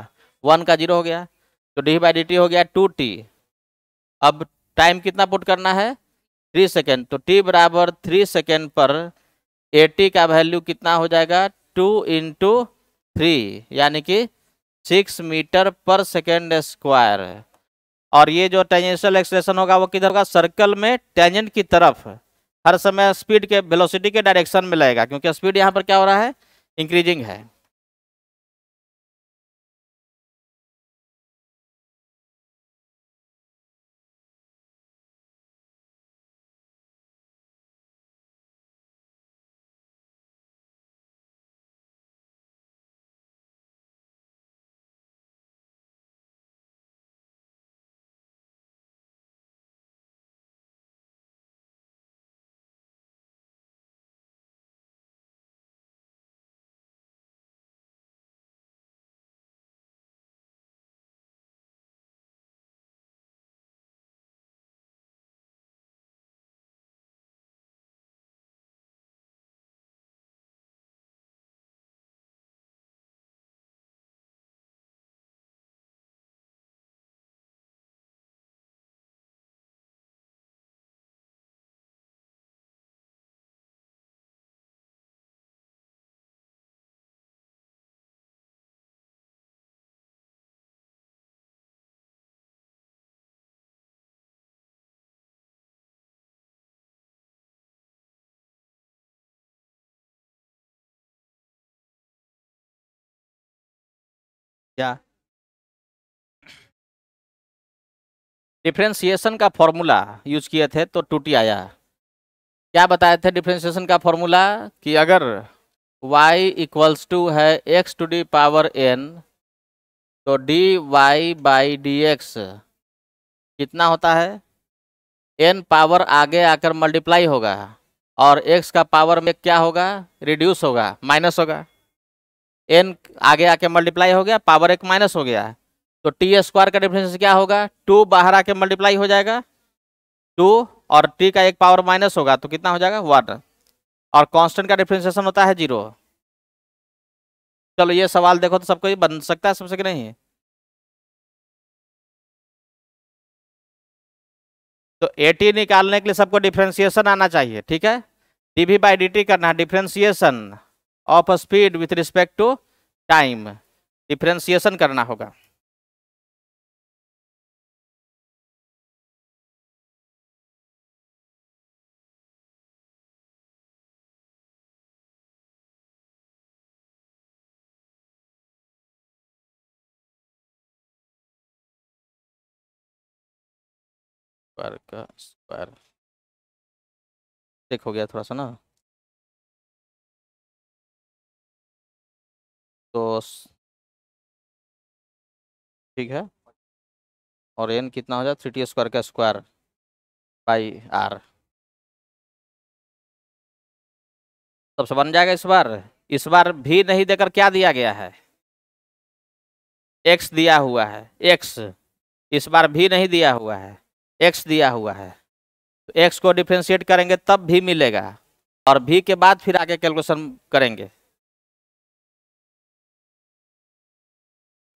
वन का जीरो हो गया तो डी बाई डी टी हो गया टू टी अब टाइम कितना पुट करना है थ्री सेकेंड तो टी बराबर थ्री सेकेंड पर ए टी का वैल्यू कितना हो जाएगा टू इंटू थ्री यानी कि सिक्स मीटर पर सेकेंड स्क्वायर और ये जो टेंजेंशियल एक्सलेशन होगा वो किधर होगा सर्कल में टेंजेंट की तरफ हर समय स्पीड के वेलोसिटी के डायरेक्शन में लगेगा क्योंकि स्पीड यहाँ
पर क्या हो रहा है इंक्रीजिंग है क्या डिफ्रेंसिएशन का फॉर्मूला यूज किए
थे तो टूटी आया क्या बताए थे डिफ्रेंसिएशन का फॉर्मूला कि अगर y इक्वल्स टू है x to the power n तो D Y by D X कितना होता है एन पावर आगे आकर मल्टीप्लाई होगा और एक्स का पावर में क्या होगा रिड्यूस होगा माइनस होगा एन आगे आके मल्टीप्लाई हो गया पावर एक माइनस हो गया तो टी स्क्वायर का डिफरेंस क्या होगा टू बाहर आके मल्टीप्लाई हो जाएगा टू और टी का एक पावर माइनस होगा तो कितना हो जाएगा वन और कांस्टेंट का डिफ्रेंसिएशन होता है जीरो
चलो ये सवाल देखो तो सबको बन सकता है सबसे कि नहीं तो टी
निकालने के लिए सबको डिफ्रेंसिएशन आना चाहिए ठीक है डी वी बाई डी करना है differentiation
of speed with respect to time differentiation करना होगा का स्क्वायर देखो हो गया थोड़ा सा ना तो ठीक है और एन कितना हो जाए थ्री टी स्क्वायर का स्क्वायर बाई आर सबसे बन जाएगा इस बार इस बार भी नहीं देकर क्या दिया गया है एक्स दिया
हुआ है एक्स इस बार भी नहीं दिया हुआ है एक्स दिया हुआ है तो एक्स को डिफ्रेंशिएट करेंगे तब भी मिलेगा और भी के बाद फिर आगे कैलकुलेशन
करेंगे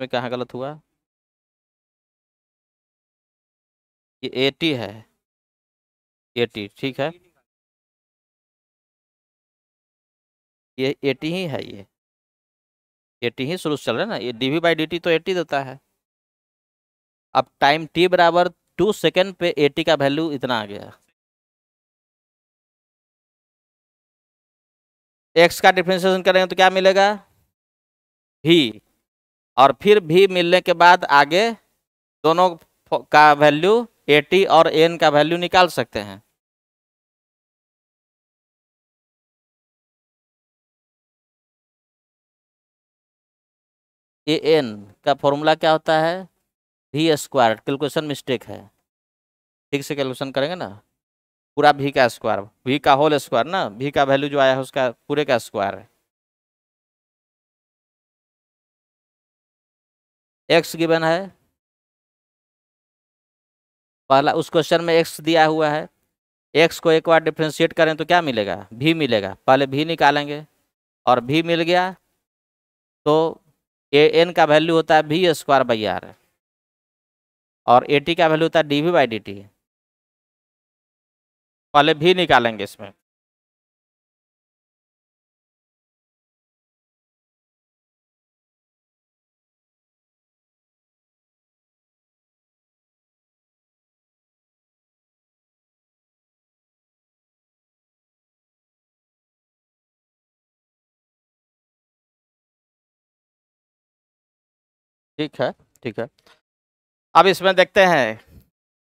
इसमें कहाँ गलत हुआ ये एटी है एटी ठीक है ये एटी ही है ये एटी ही शुरू से चल रहा है ना ये D V by D T तो एटी देता है अब टाइम टी बराबर टू सेकेंड पे एटी का वैल्यू इतना आ गया एक्स का डिफ्रेंशिएशन करेंगे तो क्या मिलेगा ही और फिर भी मिलने के बाद आगे दोनों का वैल्यू टी और एन का वैल्यू निकाल सकते हैं ए एन का फॉर्मूला क्या होता है भी स्क्वायर कैलकुलेशन मिस्टेक है ठीक से कैलकुलेशन करेंगे ना पूरा भी का स्क्वायर भी का होल स्क्वायर ना भी का वैल्यू जो आया है उसका पूरे का स्क्वायर है एक्स गिवन है पहला उस क्वेश्चन में एक्स दिया हुआ है
एक्स को एक बार डिफ्रेंशिएट करें तो क्या मिलेगा भी मिलेगा पहले भी निकालेंगे और भी मिल गया तो ए एन का वैल्यू होता है भी स्क्वायर बाई
आर और ए टी का वैल्यू होता है D V by D T पहले भी निकालेंगे इसमें ठीक है ठीक है अब इसमें देखते हैं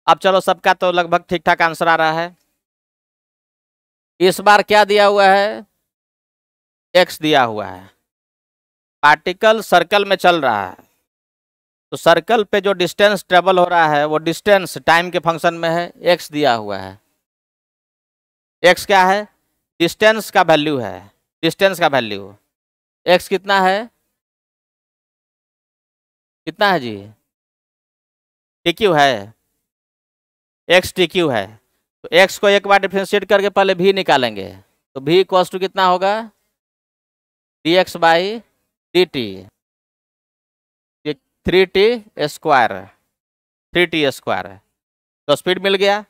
अब चलो सबका तो लगभग ठीक ठाक आंसर
आ रहा है इस बार क्या दिया हुआ है एक्स दिया हुआ है पार्टिकल सर्कल में चल रहा है तो सर्कल पे जो डिस्टेंस ट्रेवल हो रहा है वो डिस्टेंस टाइम के फंक्शन में है एक्स दिया हुआ है
एक्स क्या है डिस्टेंस का वैल्यू है डिस्टेंस का वैल्यू एक्स कितना है कितना है जी टी क्यू है एक्स टी क्यू है
तो एक्स को एक बार डिफ्रेंशिएट करके पहले भी निकालेंगे तो भी कॉस्ट टू कितना होगा
D X by D T three T square three T square तो स्पीड मिल गया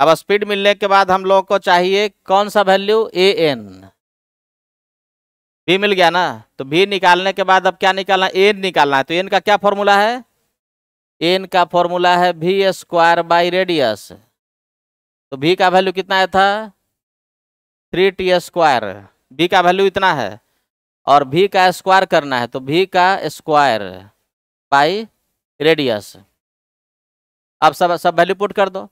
अब
स्पीड मिलने के बाद हम लोगों को चाहिए कौन सा वैल्यू ए एन बी मिल गया ना तो बी निकालने के बाद अब क्या निकालना एन निकालना है तो एन का क्या फॉर्मूला है एन का फॉर्मूला है भी स्क्वायर बाई रेडियस तो भी का वैल्यू कितना है था थ्री टी स्क्वायर बी का वैल्यू इतना है और भी का स्क्वायर करना है तो भी का स्क्वायर बाई रेडियस अब सब सब वैल्यू पुट कर दो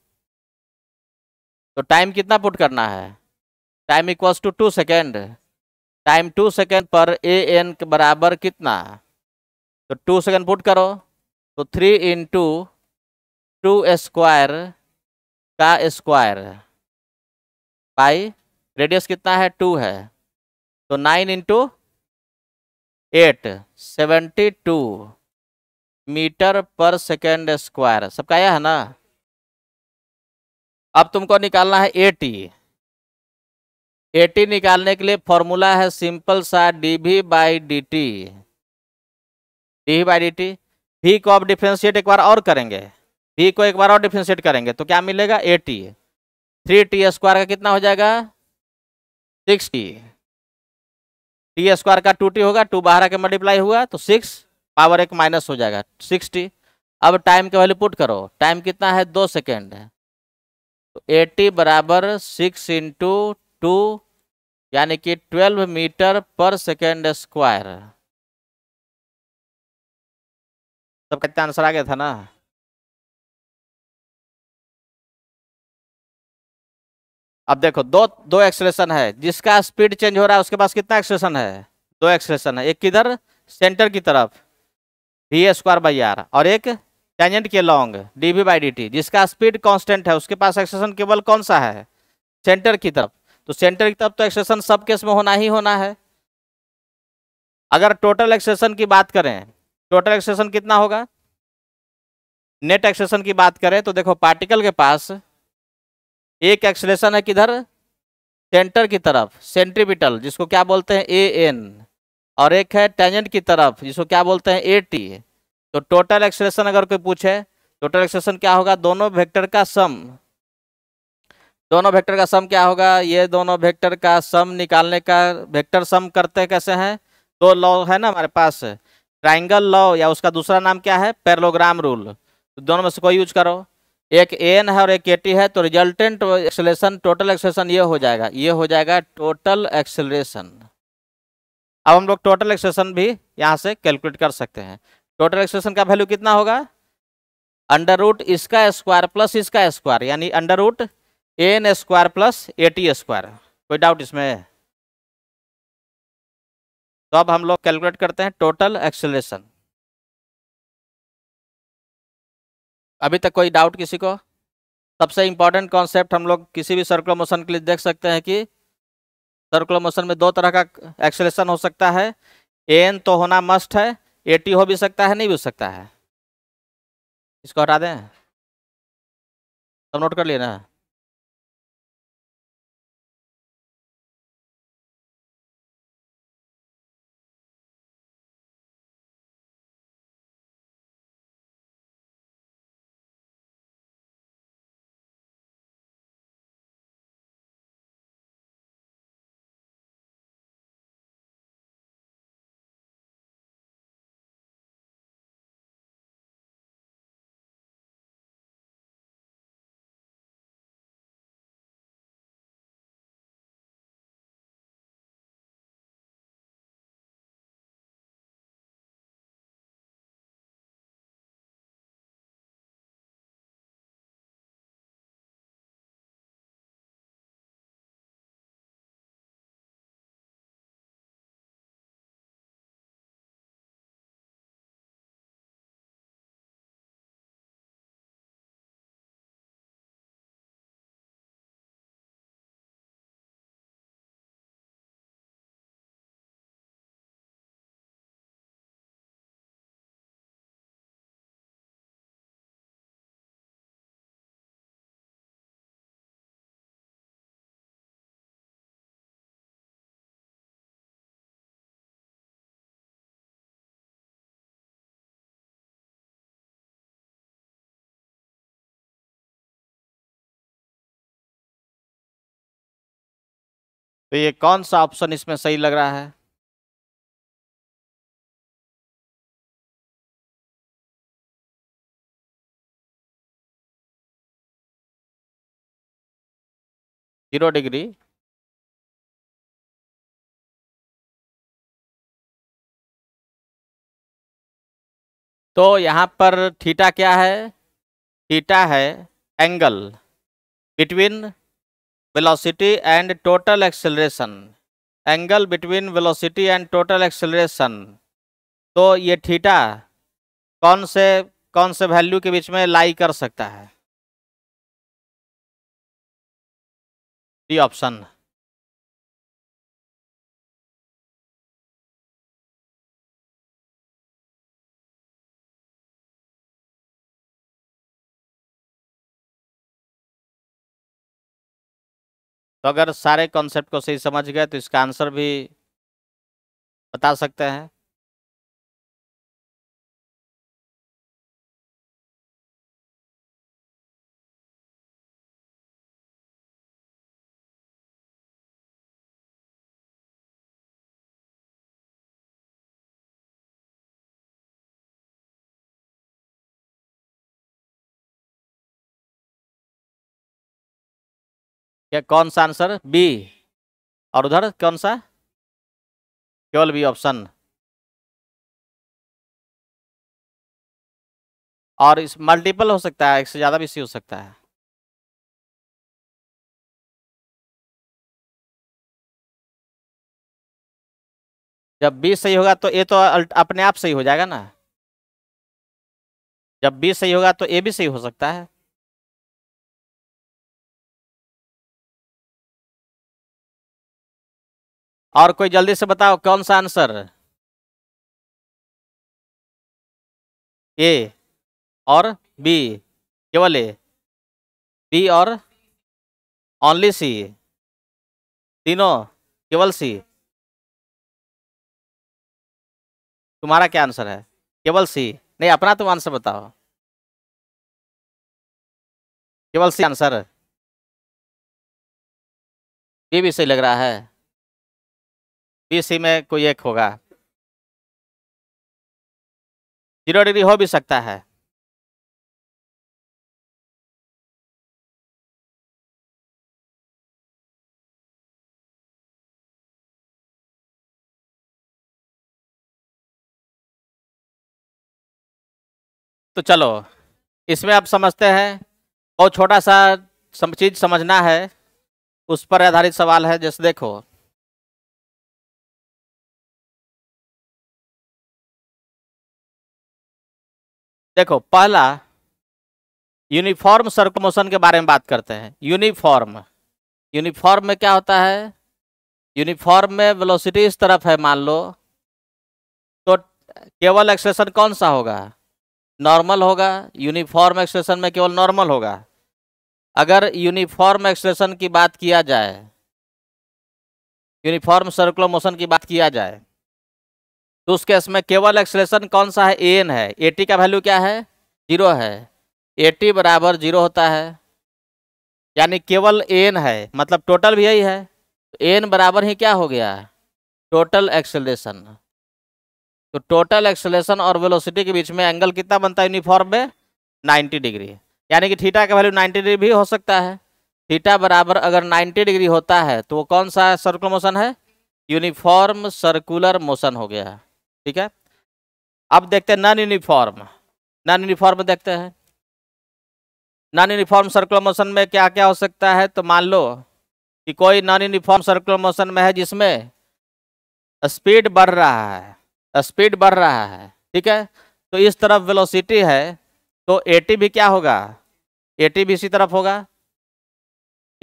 तो टाइम कितना पुट करना है time equals to two second time two second पर ए एन के बराबर कितना तो टू सेकेंड पुट करो तो three in two two square का स्क्वायर बाई रेडियस कितना है टू है तो nine into eight seventy two metre पर सेकेंड स्क्वायर सबका यह है ना अब तुमको निकालना है एटी एटी निकालने के लिए फॉर्मूला है सिंपल सा D V by D T D by D T V को आप डिफ्रेंशिएट एक बार और करेंगे वी को एक बार और डिफ्रेंशिएट करेंगे तो क्या मिलेगा A T three T square का कितना हो जाएगा सिक्स टी टी स्क्वायर का टू टी होगा टू बारह के मल्टीप्लाई हुआ तो सिक्स पावर एक माइनस हो जाएगा सिक्स टी अब टाइम का वैल्यू पुट करो टाइम कितना है दो सेकेंड है तो एटी बराबर सिक्स इंटू टू यानी कि ट्वेल्व मीटर
पर सेकेंड स्क्वायर सब इतना आंसर आ गया था ना अब देखो दो दो एक्सलेशन है जिसका स्पीड चेंज हो रहा है उसके पास कितना
एक्सलेशन है दो एक्सलेशन है एक किधर सेंटर की तरफ वी स्क्वायर बाई आर और एक टेंजेंट के long D B by D T जिसका स्पीड कांस्टेंट है उसके पास एक्सलेशन केवल कौन सा है सेंटर की तरफ तो सेंटर की तरफ तो एक्सेशन सब केस में होना ही होना है अगर टोटल एक्सेशन की बात करें टोटल एक्सेशन कितना होगा नेट एक्सेशन की बात करें तो देखो पार्टिकल के पास एक एक्सलेशन है किधर सेंटर की तरफ सेंट्रीपिटल जिसको क्या बोलते हैं ए एन और एक है टेंजेंट की तरफ जिसको क्या बोलते हैं ए टी तो टोटल एक्सलेशन अगर कोई पूछे टोटल एक्सलेशन क्या होगा दोनों वेक्टर का सम दोनों वेक्टर का सम क्या होगा ये दोनों वेक्टर का सम निकालने का वेक्टर सम करते कैसे हैं दो लॉ है ना हमारे पास ट्राइंगल लॉ या उसका दूसरा नाम क्या है पैरलोग्राम रूल तो दोनों में से कोई यूज करो एक एन है और एक ए टी है तो रिजल्टेंट एक्सलेशन टोटल एक्सलेशन ये हो जाएगा ये हो जाएगा टोटल एक्सलेशन अब हम लोग टोटल एक्सेशन भी यहाँ से कैलकुलेट कर सकते हैं टोटल एक्सेशन का वैल्यू कितना होगा अंडर रूट इसका स्क्वायर प्लस इसका स्क्वायर यानी under root N square plus A T square कोई डाउट इसमें है तो अब हम लोग कैलकुलेट करते हैं टोटल एक्सेलरेशन अभी तक कोई डाउट किसी को सबसे इम्पॉर्टेंट कॉन्सेप्ट हम लोग किसी भी सर्कुलर मोशन के लिए देख सकते हैं कि सर्कुलर मोशन में दो तरह का एक्सेलेशन हो सकता है ए एन तो होना मस्ट है ए टी हो भी सकता है नहीं भी हो सकता है
इसको हटा दें सब नोट कर लिए ना तो ये कौन सा ऑप्शन इसमें सही लग रहा है जीरो डिग्री तो यहाँ पर थीटा क्या है थीटा है angle between
velocity and total acceleration angle between velocity and total acceleration तो ये थीटा कौन से
कौन से वैल्यू के बीच में लाई कर सकता है डी ऑप्शन तो अगर सारे कॉन्सेप्ट को सही समझ गए तो इसका आंसर भी बता सकते हैं क्या कौन सा आंसर बी और उधर कौन सा केवल बी ऑप्शन और इस मल्टीपल हो सकता है एक से ज़्यादा भी सी हो सकता है जब बी सही होगा तो ए तो अपने आप सही हो जाएगा ना जब बी सही होगा तो ए भी सही हो सकता है और कोई जल्दी से बताओ कौन सा आंसर ए और बी केवल ए बी और ओनली सी तीनों केवल सी तुम्हारा क्या आंसर है केवल सी नहीं अपना तुम आंसर बताओ केवल सी आंसर ये भी सही लग रहा है बीसी में कोई एक होगा जीरो डिग्री हो भी सकता है तो चलो इसमें आप समझते हैं और छोटा सा सम चीज़ समझना है उस पर आधारित सवाल है जैसे देखो देखो पहला यूनिफॉर्म सर्कुलर मोशन के बारे में बात करते हैं यूनिफॉर्म
यूनिफॉर्म में क्या होता है यूनिफॉर्म में वेलोसिटी इस तरफ है मान लो तो केवल एक्सलेशन कौन सा होगा नॉर्मल होगा यूनिफॉर्म एक्सलेशन में केवल नॉर्मल होगा अगर यूनिफॉर्म एक्सलेशन की बात किया जाए यूनिफॉर्म सर्कुलर मोशन की बात किया जाए तो उसके इसमें केवल एक्सलेशन कौन सा है ए एन है ए टी का वैल्यू क्या है जीरो है ए टी बराबर जीरो होता है यानी केवल एन है मतलब टोटल भी यही है एन तो बराबर ही क्या हो गया टोटल एक्सलेशन तो टोटल एक्सलेशन और वेलोसिटी के बीच में एंगल कितना बनता है यूनिफॉर्म में 90 डिग्री यानी कि थीटा का वैल्यू 90 डिग्री भी हो सकता है थीटा बराबर अगर 90 डिग्री होता है तो वो कौन सा सर्कुलर मोशन है यूनिफॉर्म सर्कुलर मोशन हो गया है ठीक है अब देखते हैं नॉन यूनिफॉर्म नॉन यूनिफॉर्म देखते हैं नॉन यूनिफॉर्म सर्कुलर मोशन में क्या क्या हो सकता है तो मान लो कि कोई नॉन यूनिफॉर्म सर्कुलर मोशन में है जिसमें स्पीड बढ़ रहा है स्पीड बढ़ रहा है ठीक है तो इस तरफ वेलोसिटी है तो ए भी क्या होगा ए भी इसी तरफ होगा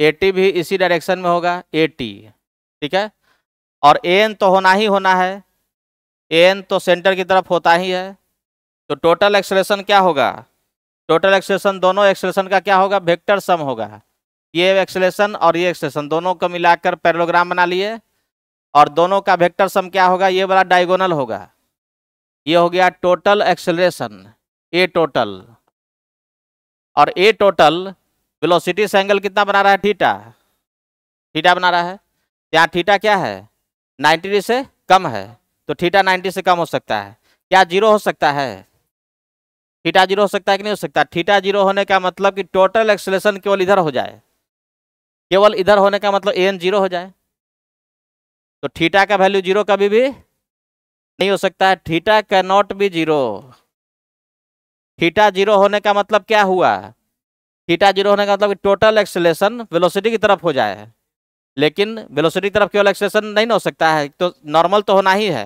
ए भी इसी डायरेक्शन में होगा ए ठीक है और एन तो होना ही होना है एन तो सेंटर की तरफ होता ही है तो टोटल एक्सलेशन क्या होगा टोटल एक्सलेशन दोनों एक्सलेशन का क्या होगा वेक्टर सम होगा ये एक्सलेशन और ये एक्सलेशन दोनों को मिलाकर पैरलोग्राम बना लिए और दोनों का वेक्टर सम क्या होगा ये वाला डायगोनल होगा ये हो गया टोटल एक्सलेशन ए टोटल और ए टोटल वेलोसिटी से एंगल कितना बना रहा है ठीटा ठीटा बना रहा है यहाँ ठीटा क्या है नाइन्टी डिग्री से कम है तो थीटा 90 से कम हो सकता है क्या जीरो हो सकता है थीटा जीरो हो सकता है कि नहीं हो सकता थीटा जीरो होने का मतलब कि टोटल एक्सलेशन केवल इधर हो जाए केवल इधर होने का मतलब एन जीरो हो जाए तो थीटा का वैल्यू जीरो कभी भी नहीं हो सकता है theta can not be zero theta zero होने का मतलब क्या हुआ थीटा जीरो होने का मतलब कि टोटल एक्सलेशन वेलोसिटी की तरफ हो जाए लेकिन वेलोसिटी की तरफ केवल एक्सेसन नहीं हो सकता है तो नॉर्मल तो होना ही है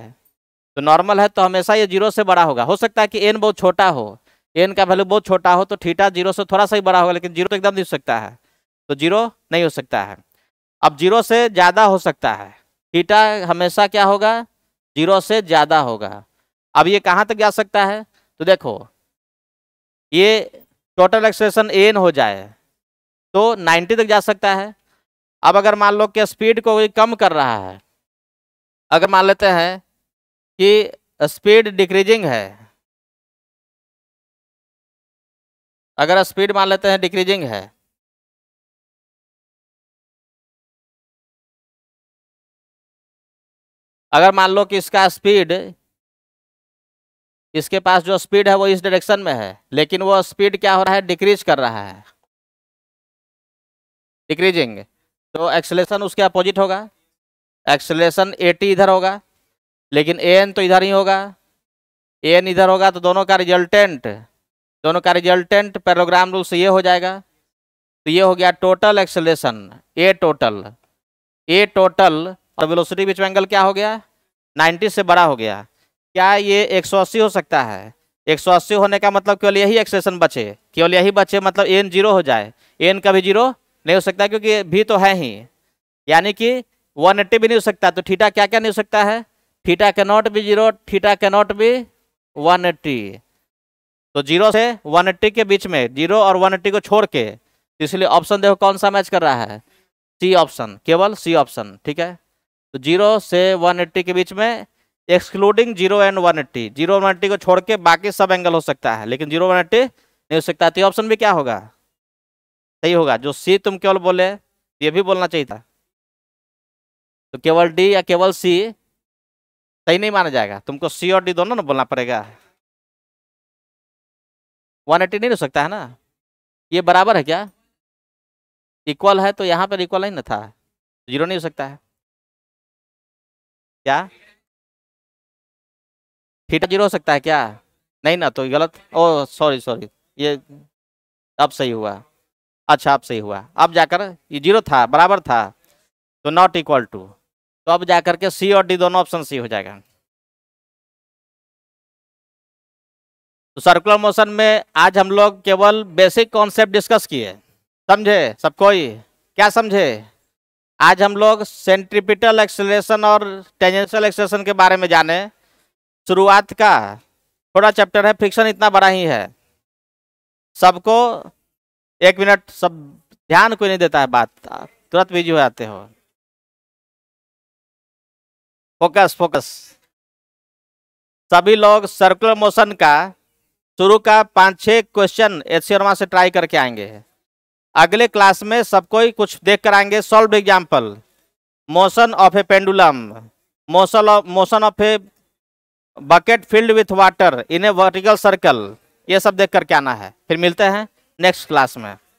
तो नॉर्मल है तो हमेशा ये जीरो से बड़ा होगा हो सकता है कि एन बहुत छोटा हो एन का वैल्यू बहुत छोटा हो तो ठीटा जीरो से थोड़ा सा ही बड़ा होगा लेकिन जीरो तो एकदम नहीं हो सकता है तो जीरो नहीं हो सकता है अब जीरो से ज़्यादा हो सकता है ठीटा हमेशा क्या होगा जीरो से ज़्यादा होगा अब ये कहाँ तक जा सकता है तो देखो ये टोटल एक्सेसन एन हो जाए तो 90 तक जा सकता है अब अगर मान लो कि स्पीड को कोई कम कर रहा है अगर मान लेते
हैं कि स्पीड डिक्रीजिंग है अगर स्पीड मान लेते हैं डिक्रीजिंग है अगर मान लो कि इसका स्पीड इसके पास जो स्पीड है वो इस डायरेक्शन में है
लेकिन वो स्पीड क्या हो रहा है डिक्रीज कर रहा है डिक्रीजिंग तो एक्सलेशन उसके अपोजिट होगा एक्सलेशन ए टी इधर होगा लेकिन ए एन तो इधर ही होगा ए एन इधर होगा तो दोनों का रिजल्टेंट दोनों का रिजल्टेंट पैरोग्राम रूल से ये हो जाएगा तो ये हो गया total acceleration A total A total और वेलोसिटी बीच में एंगल क्या हो गया 90 से बड़ा हो गया क्या ये 180 हो सकता है 180 होने का मतलब केवल यही एक्सलेशन बचे केवल यही बचे मतलब एन जीरो हो जाए एन का भी जीरो नहीं हो सकता क्योंकि भी तो है ही यानी कि वन एट्टी भी नहीं हो सकता तो थीटा क्या क्या नहीं हो सकता है थीटा के नॉट भी जीरो थीटा के नॉट भी वन एट्टी तो जीरो से वन एट्टी के बीच में जीरो और वन एट्टी को छोड़ के तो इसलिए ऑप्शन देखो कौन सा मैच कर रहा है सी ऑप्शन केवल सी ऑप्शन ठीक है तो जीरो से वन एट्टी के बीच में excluding zero and one eighty zero one eighty को छोड़ के बाकी सब एंगल हो सकता है लेकिन जीरो वन एट्टी नहीं हो सकता तो ऑप्शन भी क्या होगा सही होगा जो सी तुम केवल बोले ये भी बोलना चाहिए था तो केवल डी या केवल सी सही नहीं माना जाएगा तुमको सी और डी दोनों ना बोलना पड़ेगा वन एटी नहीं हो सकता है ना ये बराबर है क्या इक्वल है तो यहाँ पर इक्वल ही ना था जीरो नहीं हो सकता है क्या थीटा जीरो हो सकता है क्या नहीं ना तो गलत ओ सॉरी सॉरी ये अब सही हुआ अच्छा अब सही हुआ अब जाकर ये जीरो था बराबर था तो नॉट इक्वल टू तो अब जाकर के सी और डी दोनों ऑप्शन सी हो जाएगा तो सर्कुलर मोशन में आज हम लोग केवल बेसिक कॉन्सेप्ट डिस्कस किए समझे सब कोई क्या समझे आज हम लोग सेंट्रिपिटल एक्सेलरेशन और टेंजेंशियल एक्सेलरेशन के बारे में जाने शुरुआत का थोड़ा चैप्टर है फ्रिक्शन इतना बड़ा ही है
सबको एक मिनट सब ध्यान कोई नहीं देता है बात तुरंत बिजी हो जाते हो फोकस फोकस सभी लोग सर्कुलर मोशन का शुरू का
पांच छह क्वेश्चन एच सी से ट्राई करके आएंगे अगले क्लास में सबको कोई कुछ देख कर आएंगे solve example motion of a pendulum motion of motion of a bucket filled with water in a vertical circle ये सब देख
करके आना है फिर मिलते हैं नेक्स्ट क्लास में